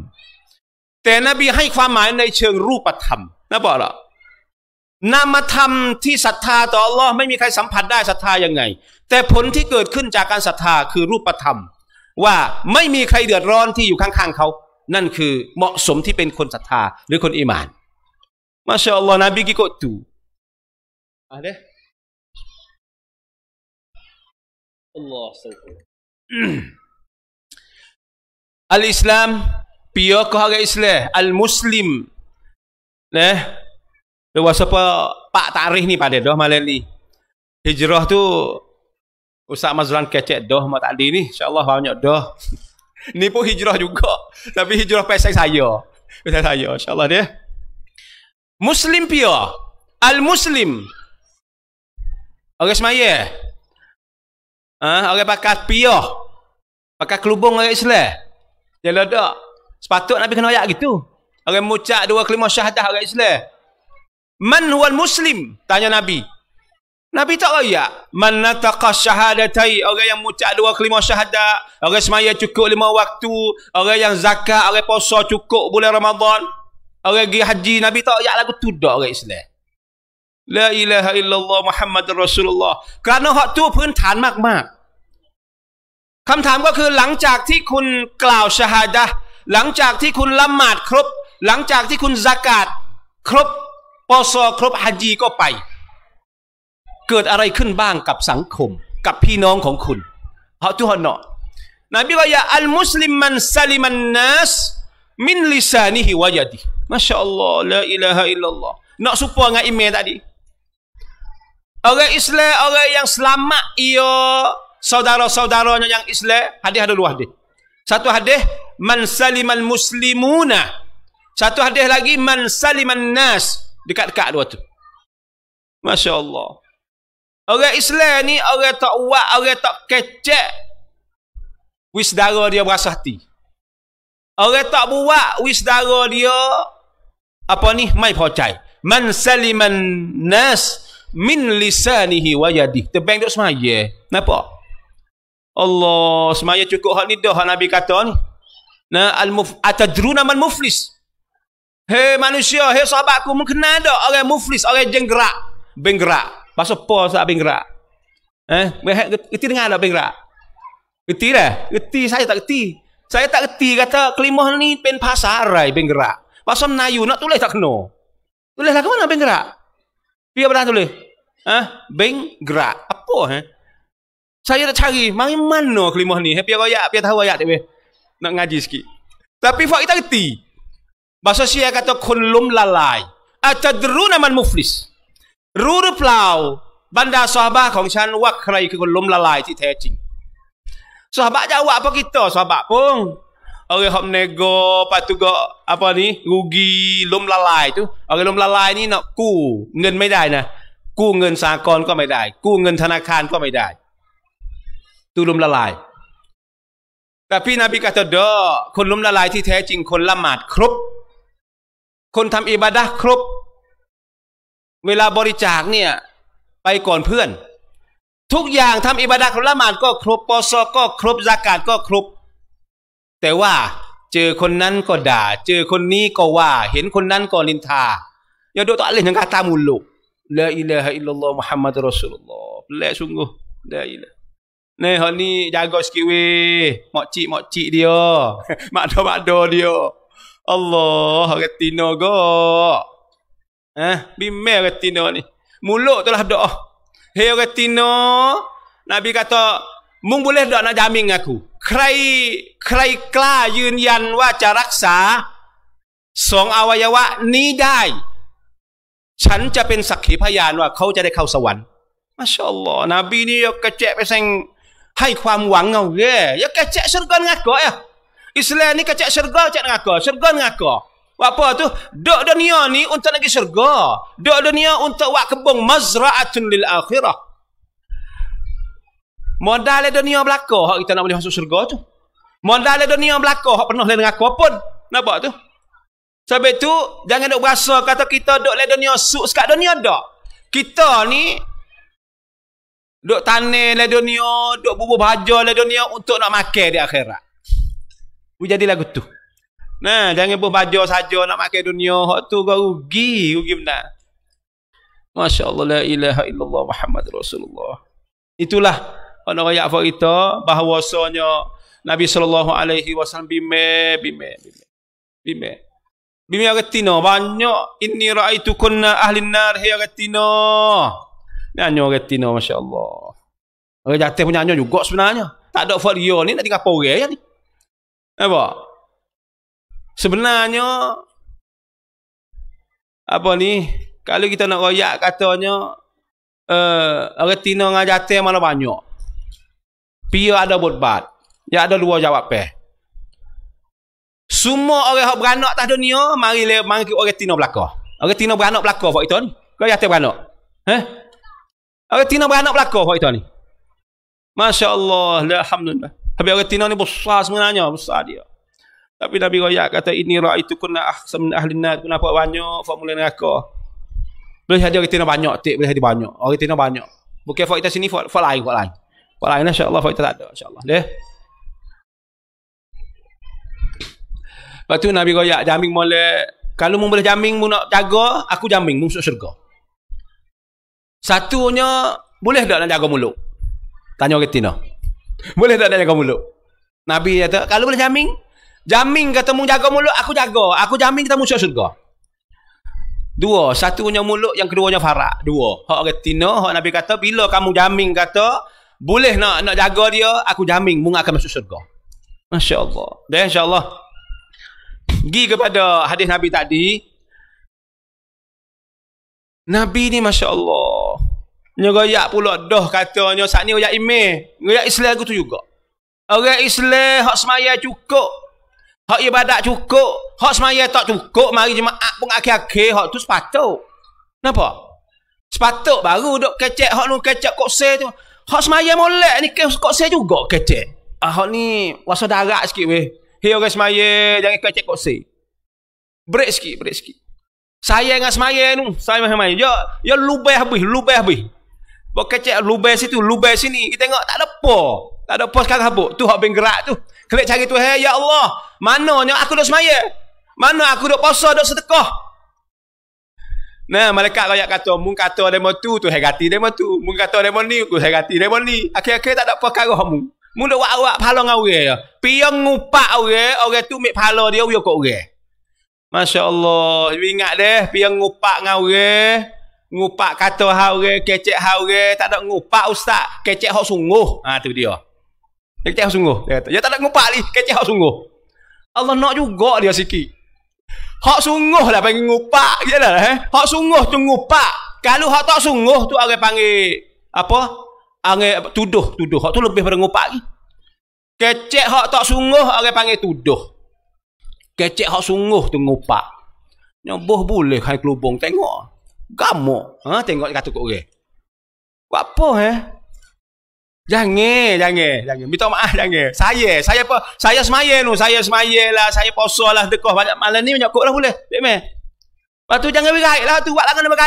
[SPEAKER 1] แต่นบีให้ความหมายในเชิงรูปธรรมนะบอกหรอนามธรรมที่ศรัทธา ต่ออัลลอฮ์ไม่มีใครสัมผัสได้ศรัทธายังไง แต่ผลที่เกิดขึ้นจากการศรัทธาคือรูปธรรม ว่าไม่มีใครเดือดร้อนที่อยู่ข้าง ๆเขา นั่นคือเหมาะสมที่เป็นคนศรัทธา หรือคนอิมาน มาชาอัลลอฮ์นบีกิโกตูอะไรอัลลอฮ์สุบ Al-Islam pio, ke orang Islam, al-Muslim. Neh. Lewa siapa Pak Tarikh ni pada doh malam ni. Hijrah tu Ustaz Mazlan kecek doh mak tadi ni, insyaallah banyak doh. ni pun hijrah juga, tapi hijrah pesek saya. Pesek saya insyaallah dia. Muslim pio, al-Muslim. Orang semaya. Ah, orang pakat pio. Pakat kelubung orang Islam. Dia ledak. Sepatut Nabi kena ayat gitu. Orang mucat dua kelima syahadah orang Islam. Man huwal muslim? Tanya Nabi. Nabi tak ayat. Man nataqa syahadatai. Orang yang mucat dua kelima syahadah. Orang semaya cukup lima waktu. Orang yang zakat, orang posa cukup bulan Ramadan. Orang pergi haji. Nabi tak ayat lagu tu dah orang Islam. La ilaha illallah Muhammad Rasulullah. Kerana hak tu pun tan mak คำถามก็คือหลังจากที่คุณกล่าวชาดะหลังจากที่คุณละหมาดครบ หลังจากที่คุณสกาดครบปอซอครบฮัจีก็ไป เกิดอะไรขึ้นบ้างกับสังคมกับพี่น้องของคุณเพราะทุกคนเนาะนบีบอกยาอัลมุสลิมมันซาลิมันนัสมินลิซานิฮิวายดีมาชาอัลลอฮ์ละอิลาฮะอิลลัลลอฮ์นักสุปวงาอิเมตาดีอะไรอิสลามอะไรยัง n g s e ะอิ a t saudara-saudaranya yang Islam hadis ada dua hadis satu hadis man saliman muslimuna satu hadis lagi man saliman nas dekat-dekat dua tu masya-Allah orang Islam ni orang tak uat orang tak kecek wis dara dia berasa hati orang tak buat wis dara dia apa ni mai pocai man saliman nas min lisanihi wa yadihi tebang duk semaya nampak Allah semaya cukup hal ni dah Nabi kata ni. Na al muf atadruna man muflis. Hei manusia, hei sahabatku mengenal dak orang muflis, orang jenggerak, benggerak. Pasal apa sahabat benggerak? Eh, weh geti dengar dak benggerak. Geti dah. Geti saya tak geti. Saya tak geti kata kelimah ni pen pasarai benggerak. Pasal Melayu nak tulis tak kena. Tulislah ke mana benggerak? Pi apa dah tulis? Eh, benggerak. Apa eh? Saya dah cari. Mari mana kelimah ni? Happy raya, happy tahu raya tak Nak ngaji sikit. Tapi fak kita reti. Bahasa saya kata kunlum lalai. Atadru naman muflis. Ruru plau. Banda sahabat kong chan wak kerai ke kunlum lalai ti tecing. Sahabat jawab apa kita? Sahabat pun. Orang hop nego patu go apa ni rugi lum lalai tu. Orang lum lalai ni nak ku ngen mai dai na. Ku ngen sakon ko mai dai. Ku ngen thanakan ko mai dai. ตูลุมละลาย แต่พี่นบีกาตดอคนลุมละลายที่แท้จริงคนละหมาดครบคนทำอิบาดะครบ เวลาบริจาคเนี่ยไปก่อนเพื่อน ทุกอย่างทำอิบาดะคนละหมาดก็ครบปอซอก็ครบอากาศก็ครบ แต่ว่าเจอคนนั้นก็ด่าเจอคนนี้ก็ว่า เห็นคนนั้นก็ลินทาอย่าดูต่อเลยนึงกาตามุลลุกลออิลาฮะอิลลัลลอฮ์มุฮัมมัดรอสุลลอฮ์เลอสุงุเลออิล Ni hal ni jaga sikit weh. Mak cik mak cik dia. mak do mak do dia. Allah retina go. Eh, bimel retina ni. Mulut tu lah doa. Hei retina. Nabi kata, mung boleh doa nak jamin aku. Krai, krai kla yun yan wa cha raksa. Song awayawa ni dai. Chan cha pen sakhi payan wa kau cha dekau sawan. Masya Allah. Nabi ni yuk kecek pesang hai ya, ya islam ni ความหวังเอาเย่ยกระเจาะสุรกันงักก่ออ่ะอิสลามนี่กระเจาะสุรกันเจาะงักก่อสุรกันงักก่อ Apa tu? Dok dunia ni untuk lagi syurga. Dok dunia untuk wak kebong mazra'atun lil akhirah. Modal dunia belaka hak kita nak boleh masuk syurga tu. Modal dunia belaka hak penuh dengan aku pun. Nampak tu? Sebab tu jangan dok berasa kata kita dok le dunia suk sekat dunia dok, Kita ni Duk tanir lah dunia. Duk bubur bahajar lah dunia. Untuk nak makan di akhirat. Bu jadi lagu tu. Nah, jangan bubur bahajar saja nak makan dunia. Hak tu kau rugi. Rugi benar. Masya Allah. La ilaha illallah Muhammad Rasulullah. Itulah. Kalau orang yang kita. Bahawasanya. Nabi sallallahu alaihi wasallam bime bime bime bime bime agatino banyak ini raitu kunna ahli nar hi agatino ya Ni hanya orang Tino Masya Allah Orang jatuh punya hanya juga sebenarnya Tak ada folio ni nak tinggal apa orang ya, ni Apa? Sebenarnya Apa ni Kalau kita nak royak katanya uh, Orang dengan jatuh mana banyak Pia ada buat-buat Ya ada luar jawab peh semua orang yang beranak atas dunia, mari le, mari orang Tino belaka. Orang Tino beranak belaka waktu itu. Kau yatim beranak. Eh? Orang Tina beranak belakang hari tu ni. Masya Allah. Alhamdulillah. Tapi orang Tina ni besar sebenarnya. Besar dia. Tapi Nabi Raya kata ini rakyat itu kena ahsam ahli nad. Kena buat banyak. Fak mulai neraka. Boleh jadi orang Tina banyak. Tak boleh jadi banyak. Orang Tina banyak. Bukan fak kita sini. Fak, fak lain. Fak lain. Fak lain. Masya Allah. Fak tak ada. Masya Allah. Dia. Lepas tu Nabi Raya jamin boleh. Kalau mu boleh jamin mu nak jaga. Aku jamin. Mu masuk syurga. Satunya, boleh tak nak jaga mulut? Tanya orang Tina. Boleh tak nak jaga mulut? Nabi kata, kalau boleh jamin, jamin kata mu jaga mulut, aku jaga. Aku jamin kita musuh surga. Dua, satunya mulut, yang keduanya farak. Dua, hak orang Tina, hak Nabi kata, bila kamu jamin kata, boleh nak nak jaga dia, aku jamin mu akan masuk surga. Masya Allah. Dan insya Allah, gi kepada hadis Nabi tadi, Nabi ni Masya Allah, Nyeroyak pula dah katanya saat ni royak email. Royak Islam aku tu juga. Orang Islam hak semaya cukup. Hak ibadat cukup. Hak semaya tak cukup. Mari jemaat pun akhir-akhir. Hak tu sepatut. Kenapa? Sepatut baru duk kecek. Hak nu kecek kokse tu. Hak semaya molek ni kokse juga kecek. Ah, hak ni wasa darat sikit weh. Hei orang semaya jangan kecek kokse. Break sikit, break sikit. Saya dengan semaya nu, Saya dengan semaya. Ya, ya lubeh habis, lubeh habis. Buat kecek lubai situ, lubai sini. Kita tengok tak ada apa. Tak ada apa sekarang habuk. Tu hak bergerak tu. Kelik cari tu, ya Allah. Mana ni aku duduk semaya? Mana aku dok puasa, dok sedekah? Nah, malaikat layak kata, mung kata demo tu, tu saya gati demo tu. Mung kata demo ni, aku saya gati demo ni. Akhir-akhir tak ada apa karuh mu. Mung duk wak-wak pahala ngau orang. piang ngupak orang, orang tu mik pahala dia, uyuk kat orang. Masya Allah. Ingat deh, piang ngupak ngau orang ngupak kata hak orang, kecek hak tak ada ngupak ustaz, kecek hak sungguh. Ha tu dia. Dia kecek hak sungguh. Dia ya, kata, "Ya tak ada ngupak ni, kecek hak sungguh." Allah nak juga dia sikit. Hak sungguh lah panggil ngupak, gitulah ya eh. Hak sungguh tu ngupak. Kalau hak tak sungguh tu orang panggil apa? Angin tuduh, tuduh. Hak tu lebih pada ngupak lagi. Kecek hak tak sungguh orang panggil tuduh. Kecek hak sungguh tu ngupak. Nyoboh boleh hai kelubung tengok. Gamo. Ha tengok dekat tokok orang. Buat apa eh? Jangan, jangan, jangan. Minta maaf jangan. Saya, saya apa? Saya semaya tu, saya semaya lah, saya puasa lah dekah banyak malam ni banyak lah boleh. Tak meh. Patu jangan berkait lah tu buat lagu nak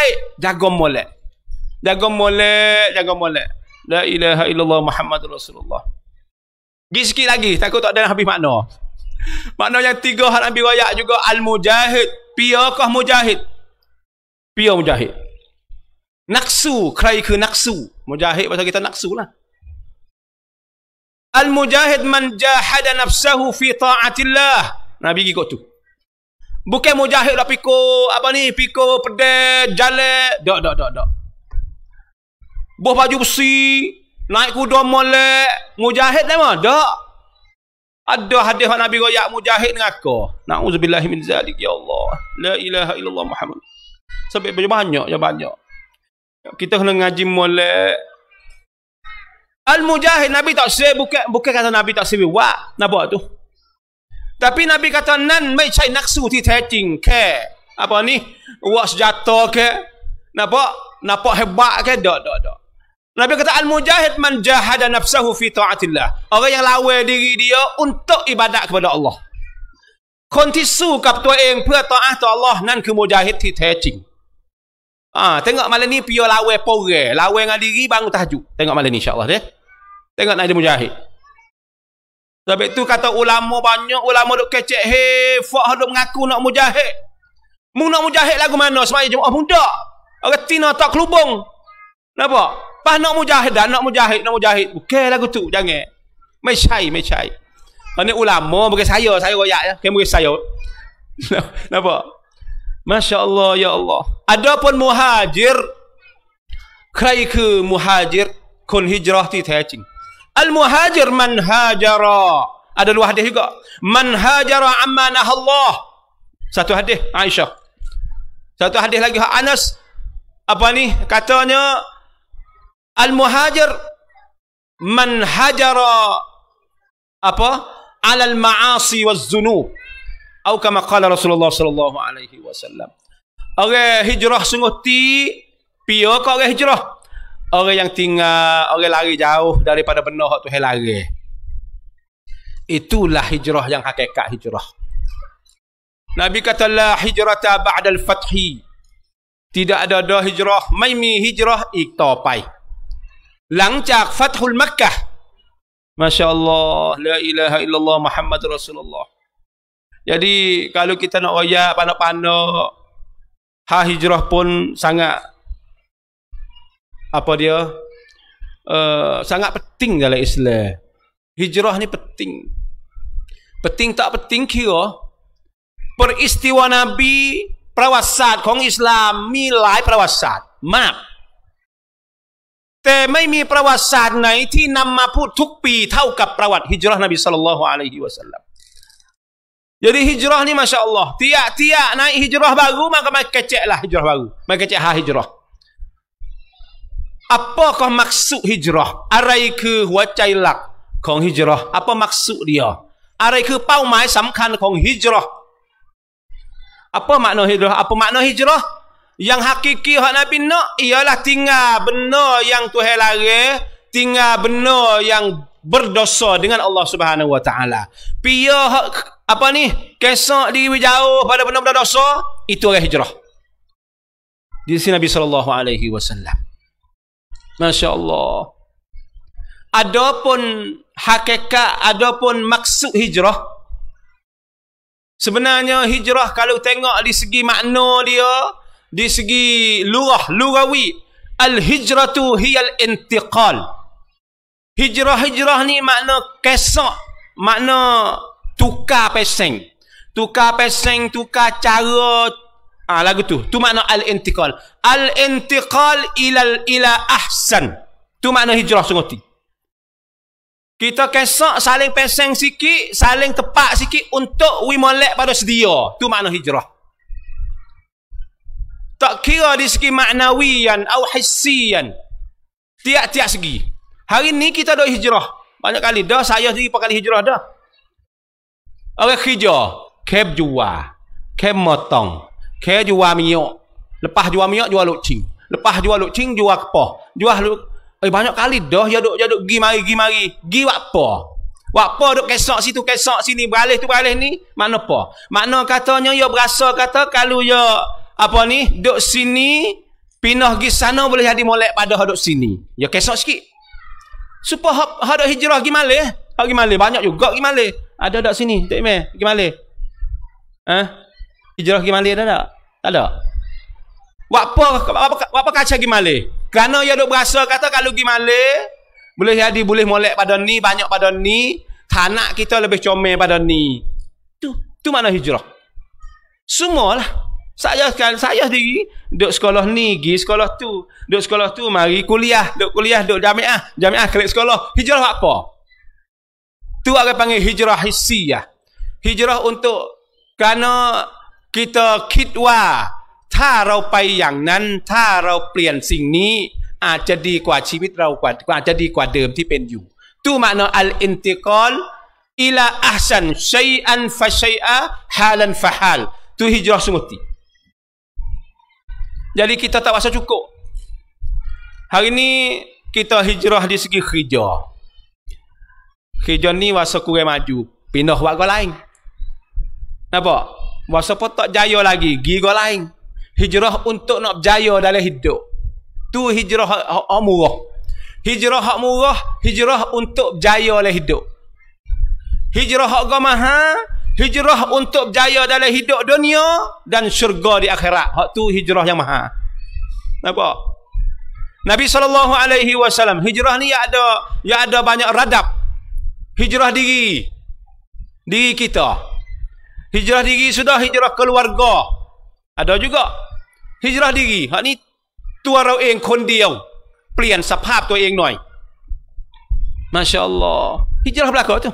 [SPEAKER 1] Jaga molek. Jaga molek, jaga molek. La ilaha illallah Muhammadur Rasulullah. Gi sikit lagi, takut tak ada habis makna. Makna yang tiga hal ambil royak juga al-mujahid, piakah mujahid. Pia mujahid. Naksu, cry ke naksu. Mujahid pasal kita naksu lah. Al-mujahid man jahada nafsahu fi ta'atillah. Nabi ikut tu. Bukan mujahid lah piko, apa ni, piko, pedek, jalek. Tak, tak, tak, tak. Buah baju besi, naik kuda molek. Mujahid ni mah? Tak. Ada hadis Nabi kata, mujahid dengan kau. Na'udzubillahimin zalik, ya Allah. La ilaha illallah Muhammad sebab banyak banyak ya banyak kita kena ngaji molek al mujahid nabi tak sebut bukan bukan kata nabi tak sebut wah napa tu tapi nabi kata nan mai chai naksu ti tating ke apa ni wah senjata ke napa napa hebat ke dak dak dak Nabi kata al mujahid man jahada nafsahu fi taatillah. Orang yang lawa diri dia untuk ibadat kepada Allah. Kontisu kap tua eng pua taat Allah nan ke mujahid ti tating. Ah, ha, tengok malam ni pia lawe pore, lawe dengan diri bangun tahajud. Tengok malam ni insya-Allah deh. Ya. Tengok Nabi Mujahid. Sebab itu kata ulama banyak ulama duk kecek he fak duk mengaku nak mujahid. Mu nak mujahid lagu mana semalam Jumaat muda. Orang tina tak kelubung. Napa? Pas nak mujahid dan nak mujahid nak mujahid. Bukan lagu tu jangan. Mai syai mai syai. Ini ulama bagi saya saya royak ya. Kemudian saya. Napa? Masya Allah, Ya Allah. Ada pun muhajir, muhajir muhajir hijrah Al Ada dua juga. Allah. satu hadis Aisyah satu hadis lagi Anas apa ni katanya al muhajir man hajara apa alal maasi waz zunub Au kama qala Rasulullah sallallahu alaihi wasallam. Orang hijrah sungguh ti pia ke orang hijrah. Orang yang tinggal, orang lari jauh daripada benda hak tu lari. Itulah hijrah yang hakikat hijrah. Nabi kata la hijrata ba'dal fathi. Tidak ada dah hijrah, mai mi hijrah ik topai. Langcak fathul Makkah. Masya-Allah, la ilaha illallah Muhammad Rasulullah. Jadi kalau kita nak oyak pano-pano, ha hijrah pun sangat apa dia uh, sangat penting dalam Islam. Hijrah ni penting. Penting tak penting kira peristiwa Nabi perawasat kong Islam milai perawasat. Maaf. Tapi ไม่มีประวัติศาสตร์ไหนที่นํามาพูดทุกปีเท่ากับประวัติฮิจเราะห์นบีศ็อลลัลลอฮุอะลัยฮิวะซัลลัม jadi hijrah ni masya Allah. Tiap-tiap naik hijrah baru, maka makin kecek lah hijrah baru. Makin kecek ha hijrah. Apakah maksud hijrah? Araiku wacailak kong hijrah. Apa maksud dia? Araiku paumai samkan kong hijrah. Apa makna hijrah? Apa makna hijrah? Yang hakiki hak Nabi nak ialah tinggal benar yang Tuhan lari, tinggal benar yang berdosa dengan Allah Subhanahu wa taala. Pia hak apa ni kesak diri jauh pada benda-benda dosa itu orang hijrah di sini Nabi sallallahu alaihi wasallam masyaallah adapun hakikat adapun maksud hijrah sebenarnya hijrah kalau tengok di segi makna dia di segi lurah lurawi al hijratu hiyal intiqal hijrah hijrah ni makna kesak makna tukar pesen tukar pesen tukar cara ah ha, lagu tu tu makna al intiqal al intiqal ila ila ahsan tu makna hijrah sungguh kita kesak saling pesen sikit saling tepak sikit untuk we molek pada sedia tu makna hijrah tak kira di segi maknawian atau hissian tiap-tiap segi hari ni kita dah hijrah banyak kali dah saya sendiri pakai hijrah dah เอ้ยขี้จ่อเข็บจัวเข็บมอตองเข็บจัวมีเยอะแล้วปะจัวมีเยอะจัวลุชิงแล้วปะจัวลุชิงจัวกปอจัวลุเอ้ย banyak kali doh ya dok ya dok gimari po wak po dok kesok situ kesok sini beralih tu beralih ni makna po makna katanya ya berasa kata kalau ya apa ni dok sini pindah gi boleh jadi molek pada dok sini ya kesok sikit supaya hak hijrah gi malih banyak juga gi ada tak sini? Tak meh. Pergi Malay. Ha? Hijrah pergi Malay ada tak? Tak ada. Apa apa apa kaca pergi Malay? Kerana ia duk berasa kata kalau pergi Malay boleh jadi boleh molek pada ni, banyak pada ni, tanah kita lebih comel pada ni. Tu tu mana hijrah? Semualah saya kan saya sendiri duk sekolah ni gi sekolah tu duk sekolah tu mari kuliah duk kuliah duk jamiah jamiah kelas sekolah hijrah apa Tu orang panggil hijrah hissiyah. Hijrah untuk kerana kita kitwa ta ah, rau pai yang nan ta rau pelian sing ni a jadi kwa chiwit rau kwa kwa jadi kwa deum ti pen yu. Tu makna al intiqal ila ahsan syai'an fa syai'a halan fa hal. Tu hijrah sumuti. Jadi kita tak rasa cukup. Hari ni kita hijrah di segi hijrah. Kerja ni wasa kurang maju. Pindah buat kau lain. Kenapa? Wasa pun jaya lagi. Gi kau lain. Hijrah untuk nak jaya dalam hidup. Tu hijrah hak murah. Hijrah hak murah. Hijrah untuk jaya dalam hidup. Hijrah hak kau mahal. Hijrah untuk jaya dalam hidup dunia dan syurga di akhirat. Hak tu hijrah yang maha. Kenapa? Nabi saw. hijrah ni ya ada ya ada banyak radab hijrah diri diri kita hijrah diri sudah hijrah keluarga ada juga hijrah diri hak ni tua rau eng kon diau, pelian sepap tua eng noi masya Allah hijrah belaka tu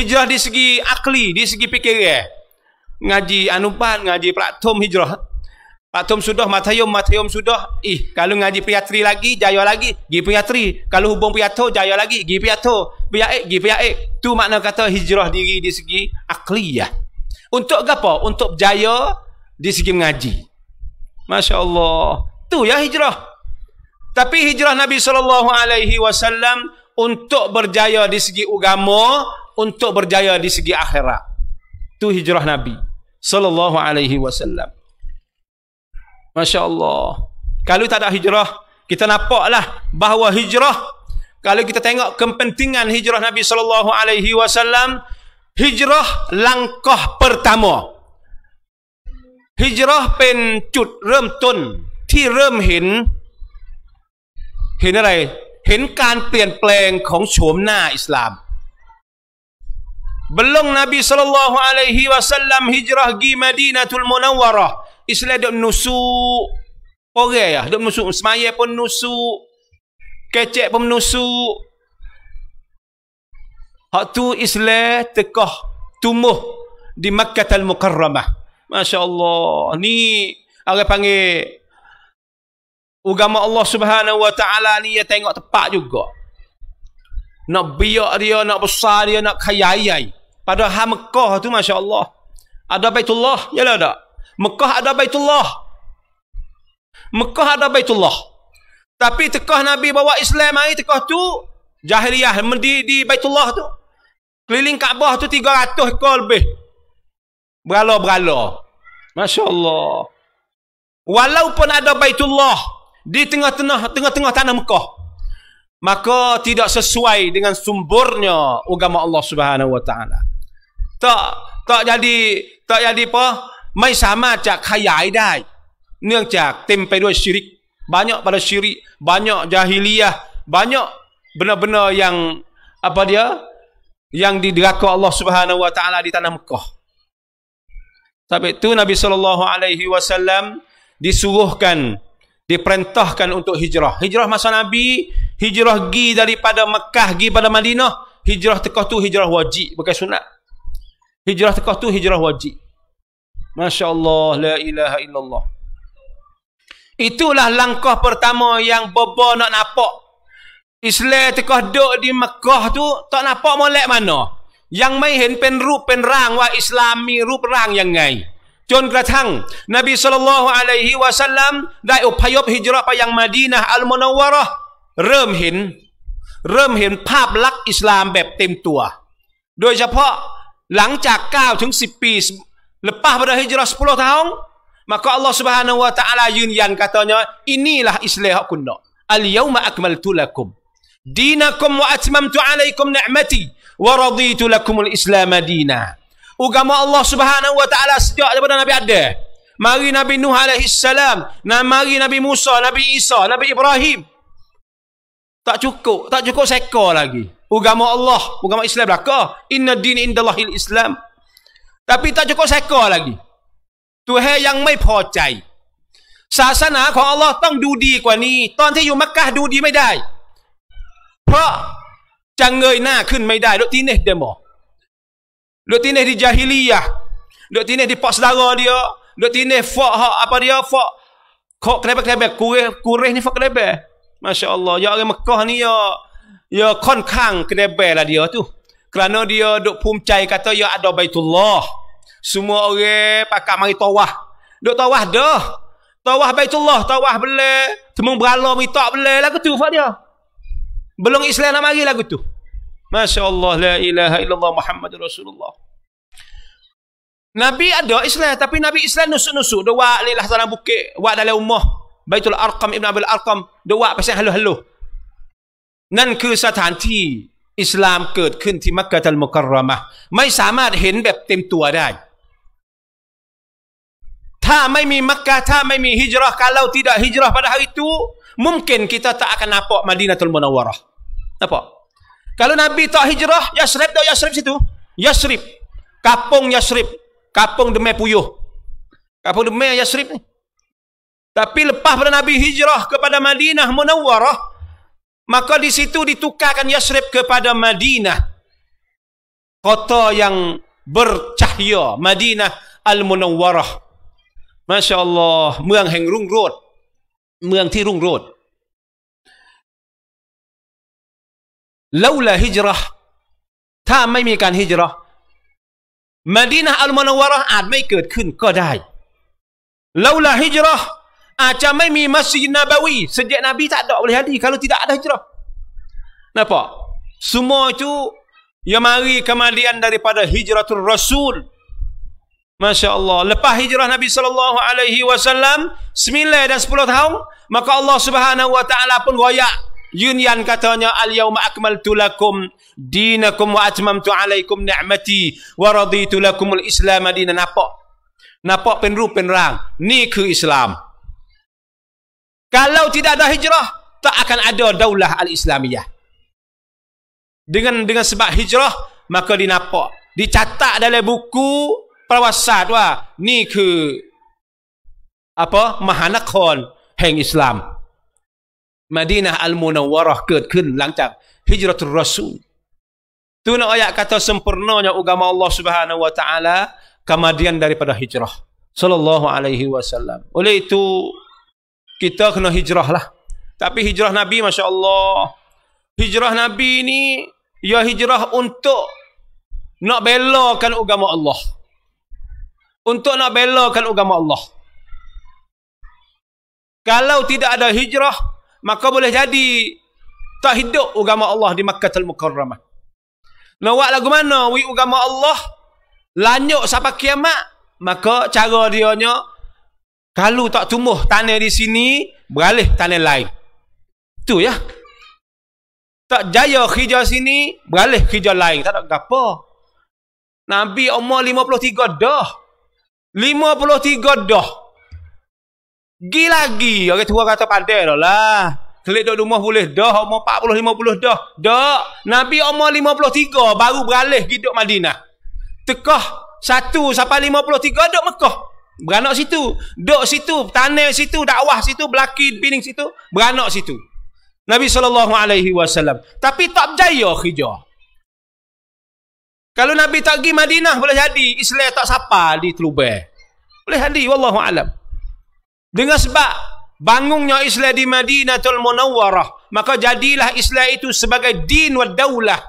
[SPEAKER 1] hijrah di segi akli di segi pikir eh. ngaji anupan ngaji praktum hijrah Matum sudah, matayum, matayum sudah. Ih, kalau ngaji piatri lagi, jaya lagi. Gi piatri. Kalau hubung piato, jaya lagi. Gi piato. Biaik, gi biaik. Tu makna kata hijrah diri di segi akliyah. Untuk apa? Untuk jaya di segi mengaji. Masya Allah. Tu ya hijrah. Tapi hijrah Nabi saw untuk berjaya di segi agama, untuk berjaya di segi akhirat. Tu hijrah Nabi saw. Masya Allah. Kalau tak ada hijrah, kita nampaklah bahawa hijrah, kalau kita tengok kepentingan hijrah Nabi Sallallahu Alaihi Wasallam, hijrah langkah pertama. Hijrah pen cut rem tun, ti rem hin, hin apa? Hin kan perubahan perubahan kong cuma Islam. Belum Nabi SAW hijrah ke Madinah Al Munawwarah. Islam dok menusuk orang ya, lah. dok menusuk semaya pun menusuk kecek pun menusuk. Hak tu Islam tekah tumbuh di Makkah al Mukarramah. Masya-Allah. Ni orang panggil agama Allah Subhanahu wa taala ni ya tengok tepat juga. Nak biak dia, nak besar dia, nak kaya-kaya. Padahal Mekah tu masya-Allah. Ada Baitullah, ya lah tak? Mekah ada Baitullah. Mekah ada Baitullah. Tapi tekah Nabi bawa Islam air tekah tu, jahiliah di, di Baitullah tu. Keliling Kaabah tu 300 ekor lebih. Berala-berala. Masya Allah. Walaupun ada Baitullah di tengah-tengah tengah-tengah tanah Mekah, maka tidak sesuai dengan sumbernya agama Allah Subhanahu wa taala. Tak tak jadi tak jadi apa? ไม่สามารถจะขยายได้เนื่องจากเต็มไปด้วยชิริกบานยอปาราชิริบานยอยาฮิลียบานยอ benar-benar yang apa dia yang didirikan Allah Subhanahu wa taala di tanah Mekah. Tapi itu Nabi sallallahu alaihi wasallam disuruhkan diperintahkan untuk hijrah. Hijrah masa Nabi, hijrah gi daripada Mekah gi pada Madinah, hijrah tekah tu hijrah wajib bukan sunat. Hijrah tekah tu hijrah wajib. Masya Allah, la ilaha illallah. Itulah langkah pertama yang Bobo nak nampak. Islam tekah duduk di Mekah tu tak nampak molek mana. Yang ไม่เห็นเป็นรูปเป็นร่างว่าอิสลามมีรูปร่างยังไงจนกระทั่ง นบีสุลต่านอะลัยฮิวะสัลลัมได้อพยพฮิจรัไปยังมาดีนะอัลมนาวะรอเริ่มเห็นเริ่มเห็นภาพลักษณ์อิสลามแบบเต็มตัว โดยเฉพาะหลังจาก9ถึง10ปี Lepas pada hijrah 10 tahun, maka Allah Subhanahu Wa Taala yunyan katanya, inilah Islam aku nak. Al-yawma akmaltu lakum dinakum wa atmamtu alaikum ni'mati wa raditu lakum al-islam dina. Ugama Allah Subhanahu Wa Taala sejak daripada Nabi ada. Mari Nabi Nuh alaihi salam, mari Nabi Musa, Nabi Isa, Nabi Ibrahim. Tak cukup, tak cukup seka lagi. Ugama Allah, ugama Islam belaka. Inna din indallahi al-Islam. แต่ปีตาจุกแซก่อลอีตัวแฮยังไม่พอใจศาสนาของอัลลอฮ์ต้องดูดีกว่านี้ ตอนที่อยู่มักกะดูดีไม่ได้เพราะจะเงยหน้าขึ้นไม่ได้ลตีเนเดโมอลตีเนที่จาฮิลียะลตีเนที่ปอสดารอเดียลตีเนฟอกฮะอะไรเดียฟอกขอกระเบกระเบกกูเรกูเรนี่ฟอกระเบกมาชาอัลลอฮ์ยาไรมักกะนี่ยายาค่อนข้างกระเบกละเดียวตุก e r a n a d ด a d u ด p ภูมิใจกับตัวยาอัลลอฮ์ Semua orang pakak mari tawah. Duk tawah dah. Tawah Baitullah, tawah belah. Semua beralam itu belah. Lagu tu fak ya? Belum Islam nak mari lagu tu. Masya Allah, la ilaha illallah Muhammad Rasulullah. Nabi ada Islam, tapi Nabi Islam nusu-nusu. doa buat lelah dalam bukit, buat dalam rumah. Baitul Arqam, Ibn Abil Arqam. doa buat pasal halu-halu. Nan ke satan ti Islam เกิดขึ้นที่มักกะตัลมุกรรมะไม่สามารถเห็นแบบเต็มตัวได้ Ha mai mi Makkah, ha mai mi hijrah. Kalau tidak hijrah pada hari itu, mungkin kita tak akan nampak Madinatul Munawwarah. Apa? Kalau Nabi tak hijrah, Yasrib dah Yasrib situ. Yasrib. Kapung Yasrib. Kapung Demai Puyuh. Kapung Demai Yasrib ni. Tapi lepas pada Nabi hijrah kepada Madinah Munawwarah, maka di situ ditukarkan Yasrib kepada Madinah. Kota yang bercahaya. Madinah Al-Munawwarah. มาชาอัลลอเมืองแห่งรุ่งโรจน์เมืองที่รุ่งโรจน์แล้วละฮิจรอถ้าไม่มีการฮิจรอมาดีนะอัลมานวรอาจไม่เกิดขึ้นก็ได้แล้วละฮิจรออาจจะไม่มีมัสยิดนบาวี sejak Nabi tak ด d a oleh hadi kalau tidak ada hijrah. ะ e n a p a Semua itu า a n g mari kemudian daripada hijratul r Masya Allah. Lepas hijrah Nabi Sallallahu Alaihi Wasallam, 9 dan 10 tahun, maka Allah Subhanahu Wa Taala pun goyak. Yunyan katanya, Al-yawma akmaltu Dina Kum, wa atmamtu alaikum ni'mati wa raditu lakum al-islam adina. Nampak? Nampak penru penrang. Ni ke Islam. Kalau tidak ada hijrah, tak akan ada daulah al islamiah Dengan dengan sebab hijrah, maka dinapak. Dicatat dalam buku ประวัติศาสตร์ว่านี่คืออะปะมหานครแห่งอิสลามมาดีนะอัลมูนาวะรอเกิดขึ้นหลังจากฮิจรัตุรอซูลตัวนอยากตัวสมบูรณ์นะอุกามะอัลลอฮ์ سبحانه และ تعالى kemudian daripada hijrah sallallahu alaihi wasallam oleh itu kita kena hijrah lah tapi hijrah nabi masyaallah hijrah nabi ni ya hijrah untuk nak belakan agama Allah untuk nak belakan agama Allah. Kalau tidak ada hijrah, maka boleh jadi tak hidup agama Allah di Makkah Al-Mukarramah. Nak buat lagu mana? Wih agama Allah, lanyuk sampai kiamat, maka cara dia nya kalau tak tumbuh tanah di sini, beralih tanah lain. Tu ya. Tak jaya hijau sini, beralih hijau lain. Tak ada apa. Nabi Umar 53 dah. Lima puluh tiga dah. Gi lagi. Orang tua kata pandai dah lah. Kelik duduk rumah boleh dah. Umur lima puluh dah. Dah. Nabi umur tiga baru beralih pergi duduk Madinah. Tekah satu sampai tiga duduk Mekah. Beranak situ. Duduk situ. Tanah situ. Dakwah situ. Belaki bining situ. Beranak situ. Nabi SAW. Tapi tak berjaya khijau. Kalau Nabi tak pergi Madinah boleh jadi Islam tak sapa di Teluber. Boleh jadi wallahu alam. Dengan sebab bangunnya Islam di Madinatul Munawwarah, maka jadilah Islam itu sebagai din wa daulah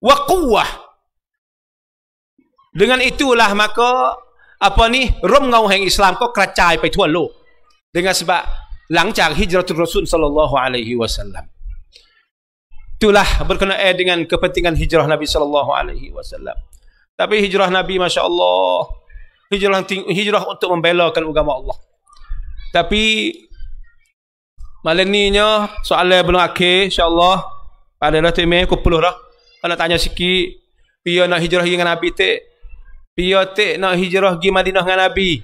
[SPEAKER 1] wa quwwah. Dengan itulah maka apa ni rom ngau hang Islam ko kacai pai tua lo. Dengan sebab lancar hijratul Rasul sallallahu alaihi wasallam itulah berkenaan dengan kepentingan hijrah Nabi sallallahu alaihi wasallam. Tapi hijrah Nabi masya-Allah hijrah hijrah untuk membelakan agama Allah. Tapi maleninya soalan belum akhir insya-Allah pada dah tu meh kupuluh dah. Kalau tanya sikit pia nak hijrah dengan Nabi te pia te nak hijrah pergi Madinah dengan Nabi.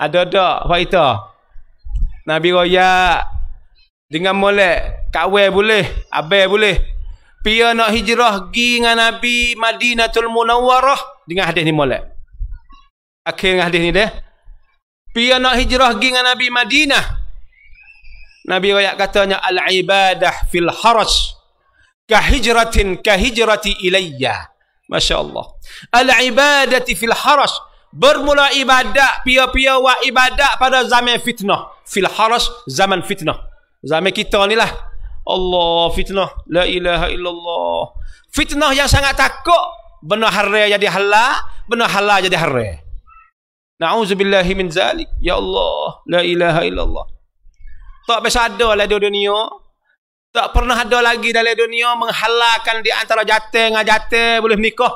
[SPEAKER 1] Ada dak fakta? Nabi royak dengan molek Kawai boleh Abai boleh Pia nak hijrah Gi dengan Nabi Madinatul Munawwarah Dengan hadis ni molek Akhir dengan hadis ni dia Pia nak hijrah Gi dengan Nabi Madinah Nabi Rakyat katanya Al-ibadah fil haras Kahijratin kahijrati ilayya Masya Allah al ibadah fil haras Bermula ibadah Pia-pia wa ibadah Pada zaman fitnah Fil haras Zaman fitnah Zaman kita ni lah. Allah fitnah. La ilaha illallah. Fitnah yang sangat takut. Benar haram jadi hala, Benar hala jadi haram. Na'udzubillahi min zalik. Ya Allah. La ilaha illallah. Tak biasa ada lah di dunia. Tak pernah ada lagi dalam dunia menghalakan di antara jate dengan jate boleh nikah.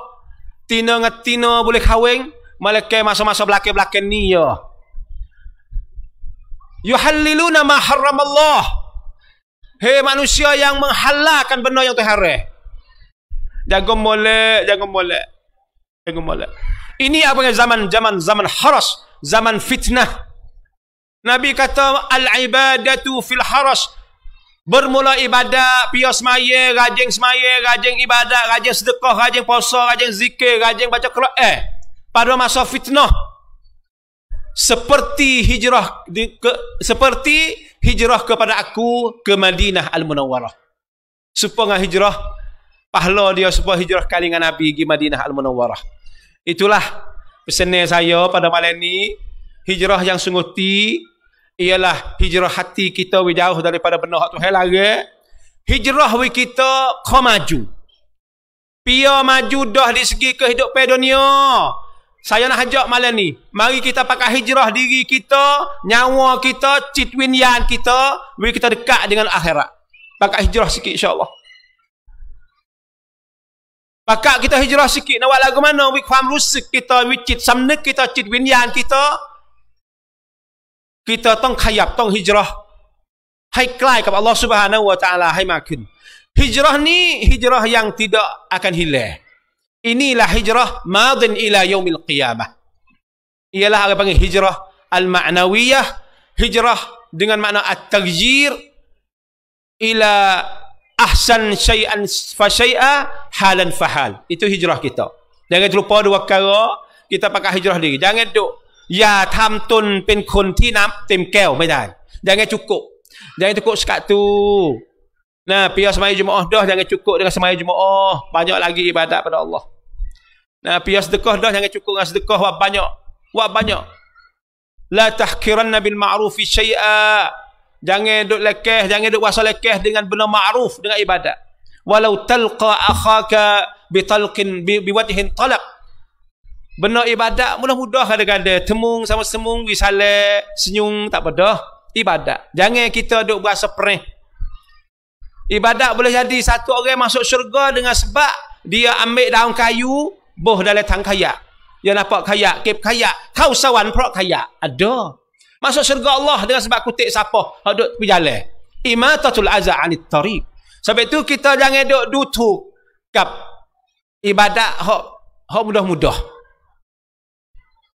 [SPEAKER 1] Tina dengan tina boleh kahwin. Malaikat masa-masa belakang-belakang ni ya yuhalliluna ma Allah. hei manusia yang menghalalkan benda yang terharam Jangan molek jangan molek jangan molek ini apa yang zaman zaman zaman haras zaman fitnah nabi kata al ibadatu fil haras bermula ibadat pia semaya rajin semaya rajin ibadat rajin sedekah rajin puasa rajin zikir rajin baca Quran eh, pada masa fitnah seperti hijrah ke, seperti hijrah kepada aku ke Madinah Al Munawwarah. Supaya hijrah pahala dia supaya hijrah kali dengan Nabi di Madinah Al Munawwarah. Itulah pesan saya pada malam ini hijrah yang sungguh ti ialah hijrah hati kita jauh daripada benda hak Tuhan lagi. Hijrah we kita ke maju. Pia maju dah di segi kehidupan dunia. Saya nak ajak malam ni. Mari kita pakai hijrah diri kita, nyawa kita, citwin kita, bagi kita dekat dengan akhirat. Pakai hijrah sikit insya-Allah. Pakak kita hijrah sikit nak buat lagu mana we faham rusuk kita we cit samne kita cit kita kita tong khayap tong hijrah hai kelai kepada Allah Subhanahu wa taala hai makin hijrah ni hijrah yang tidak akan hilang Inilah hijrah madin ila yaumil qiyamah. Ialah apa panggil hijrah al-ma'nawiyah. Hijrah dengan makna at-tagjir ila ahsan syai'an fa syai'a halan fa hal. Itu hijrah kita. Jangan terlupa dua kara kita pakai hijrah diri. Jangan duk ya tham tun pin kun ti nam tim kel ไม่ได้. Jangan cukup. Jangan cukup sekat tu. Nah, pihak semaya jemaah dah jangan cukup dengan semaya jemaah. Banyak lagi ibadat pada Allah. Nah, pihak sedekah dah jangan cukup dengan sedekah wah banyak. Wah banyak. La tahkiranna nabil ma'rufi syai'a. Jangan duk lekeh, jangan duk wasal lekeh dengan benda ma'ruf dengan ibadat. Walau talqa akhaka bi talqin bi, bi wajhin talaq. Benda ibadat mudah-mudah ada kada temung sama semung wisale senyum tak pedah ibadat. Jangan kita duk berasa perih. Ibadat boleh jadi satu orang masuk syurga dengan sebab dia ambil daun kayu Boh tang kip kau sawan บ่ได้ทางขยะยานาปอกขยะเก็บขยะเข้าสวรรค์เพราะขยะอัดอมาสู่สุรกอัลลอฮ์ด้วยสาเหตุคุติสับปะฮัดดุปยาเลอิมาตุลอาซาอันิตอรีสาเหตุที่เราจะเงดดูถูกกับอิบาดะฮ์ฮ์มุดฮ์มุดฮ์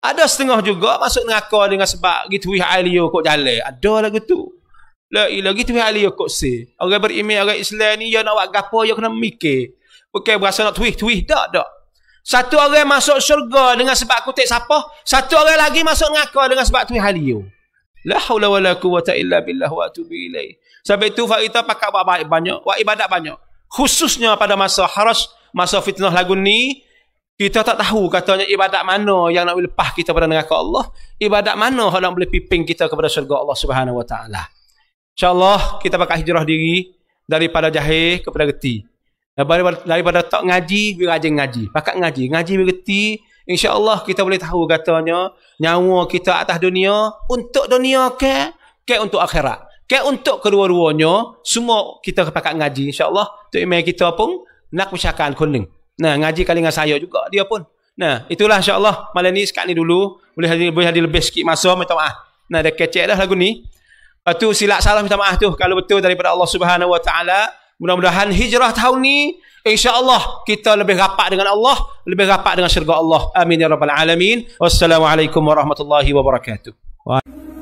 [SPEAKER 1] ada setengah juga masuk ngaco dengan sebab gitu ya aliyo kok jale ada lagi tu lagi lagi gitu ya aliyo kok si orang beriman orang Islam ni yang nak buat gapo yang kena mikir bukan berasa nak tuih tuih dak dak satu orang masuk syurga dengan sebab kutip siapa? Satu orang lagi masuk ngaka dengan sebab tu halio. La haula wala quwata illa billah wa atubu ilai. Sebab itu fakita pakai buat baik banyak, buat ibadat banyak. Khususnya pada masa haras, masa fitnah lagu ni, kita tak tahu katanya ibadat mana yang nak lepas kita pada neraka Allah. Ibadat mana yang nak boleh piping kita kepada syurga Allah Subhanahu Wa Taala. InsyaAllah kita pakai hijrah diri daripada jahil kepada getih. Daripada, daripada tak ngaji, pergi rajin ngaji. Pakat ngaji. Ngaji bererti, insyaAllah kita boleh tahu katanya, nyawa kita atas dunia, untuk dunia ke, ke untuk akhirat. Ke untuk kedua-duanya, semua kita pakat ngaji. InsyaAllah, tu email kita pun, nak bersyakaan kuning. Nah, ngaji kali dengan saya juga, dia pun. Nah, itulah insyaAllah, malam ni, sekat ni dulu, boleh hadir, boleh hadir lebih sikit masa, minta maaf. Nah, dah kecek dah lagu ni. Lepas tu, silap salah minta maaf tu. Kalau betul daripada Allah Subhanahu Wa Taala. Mudah-mudahan hijrah tahun ni insya-Allah kita lebih rapat dengan Allah, lebih rapat dengan syurga Allah. Amin ya rabbal alamin. Wassalamualaikum warahmatullahi wabarakatuh.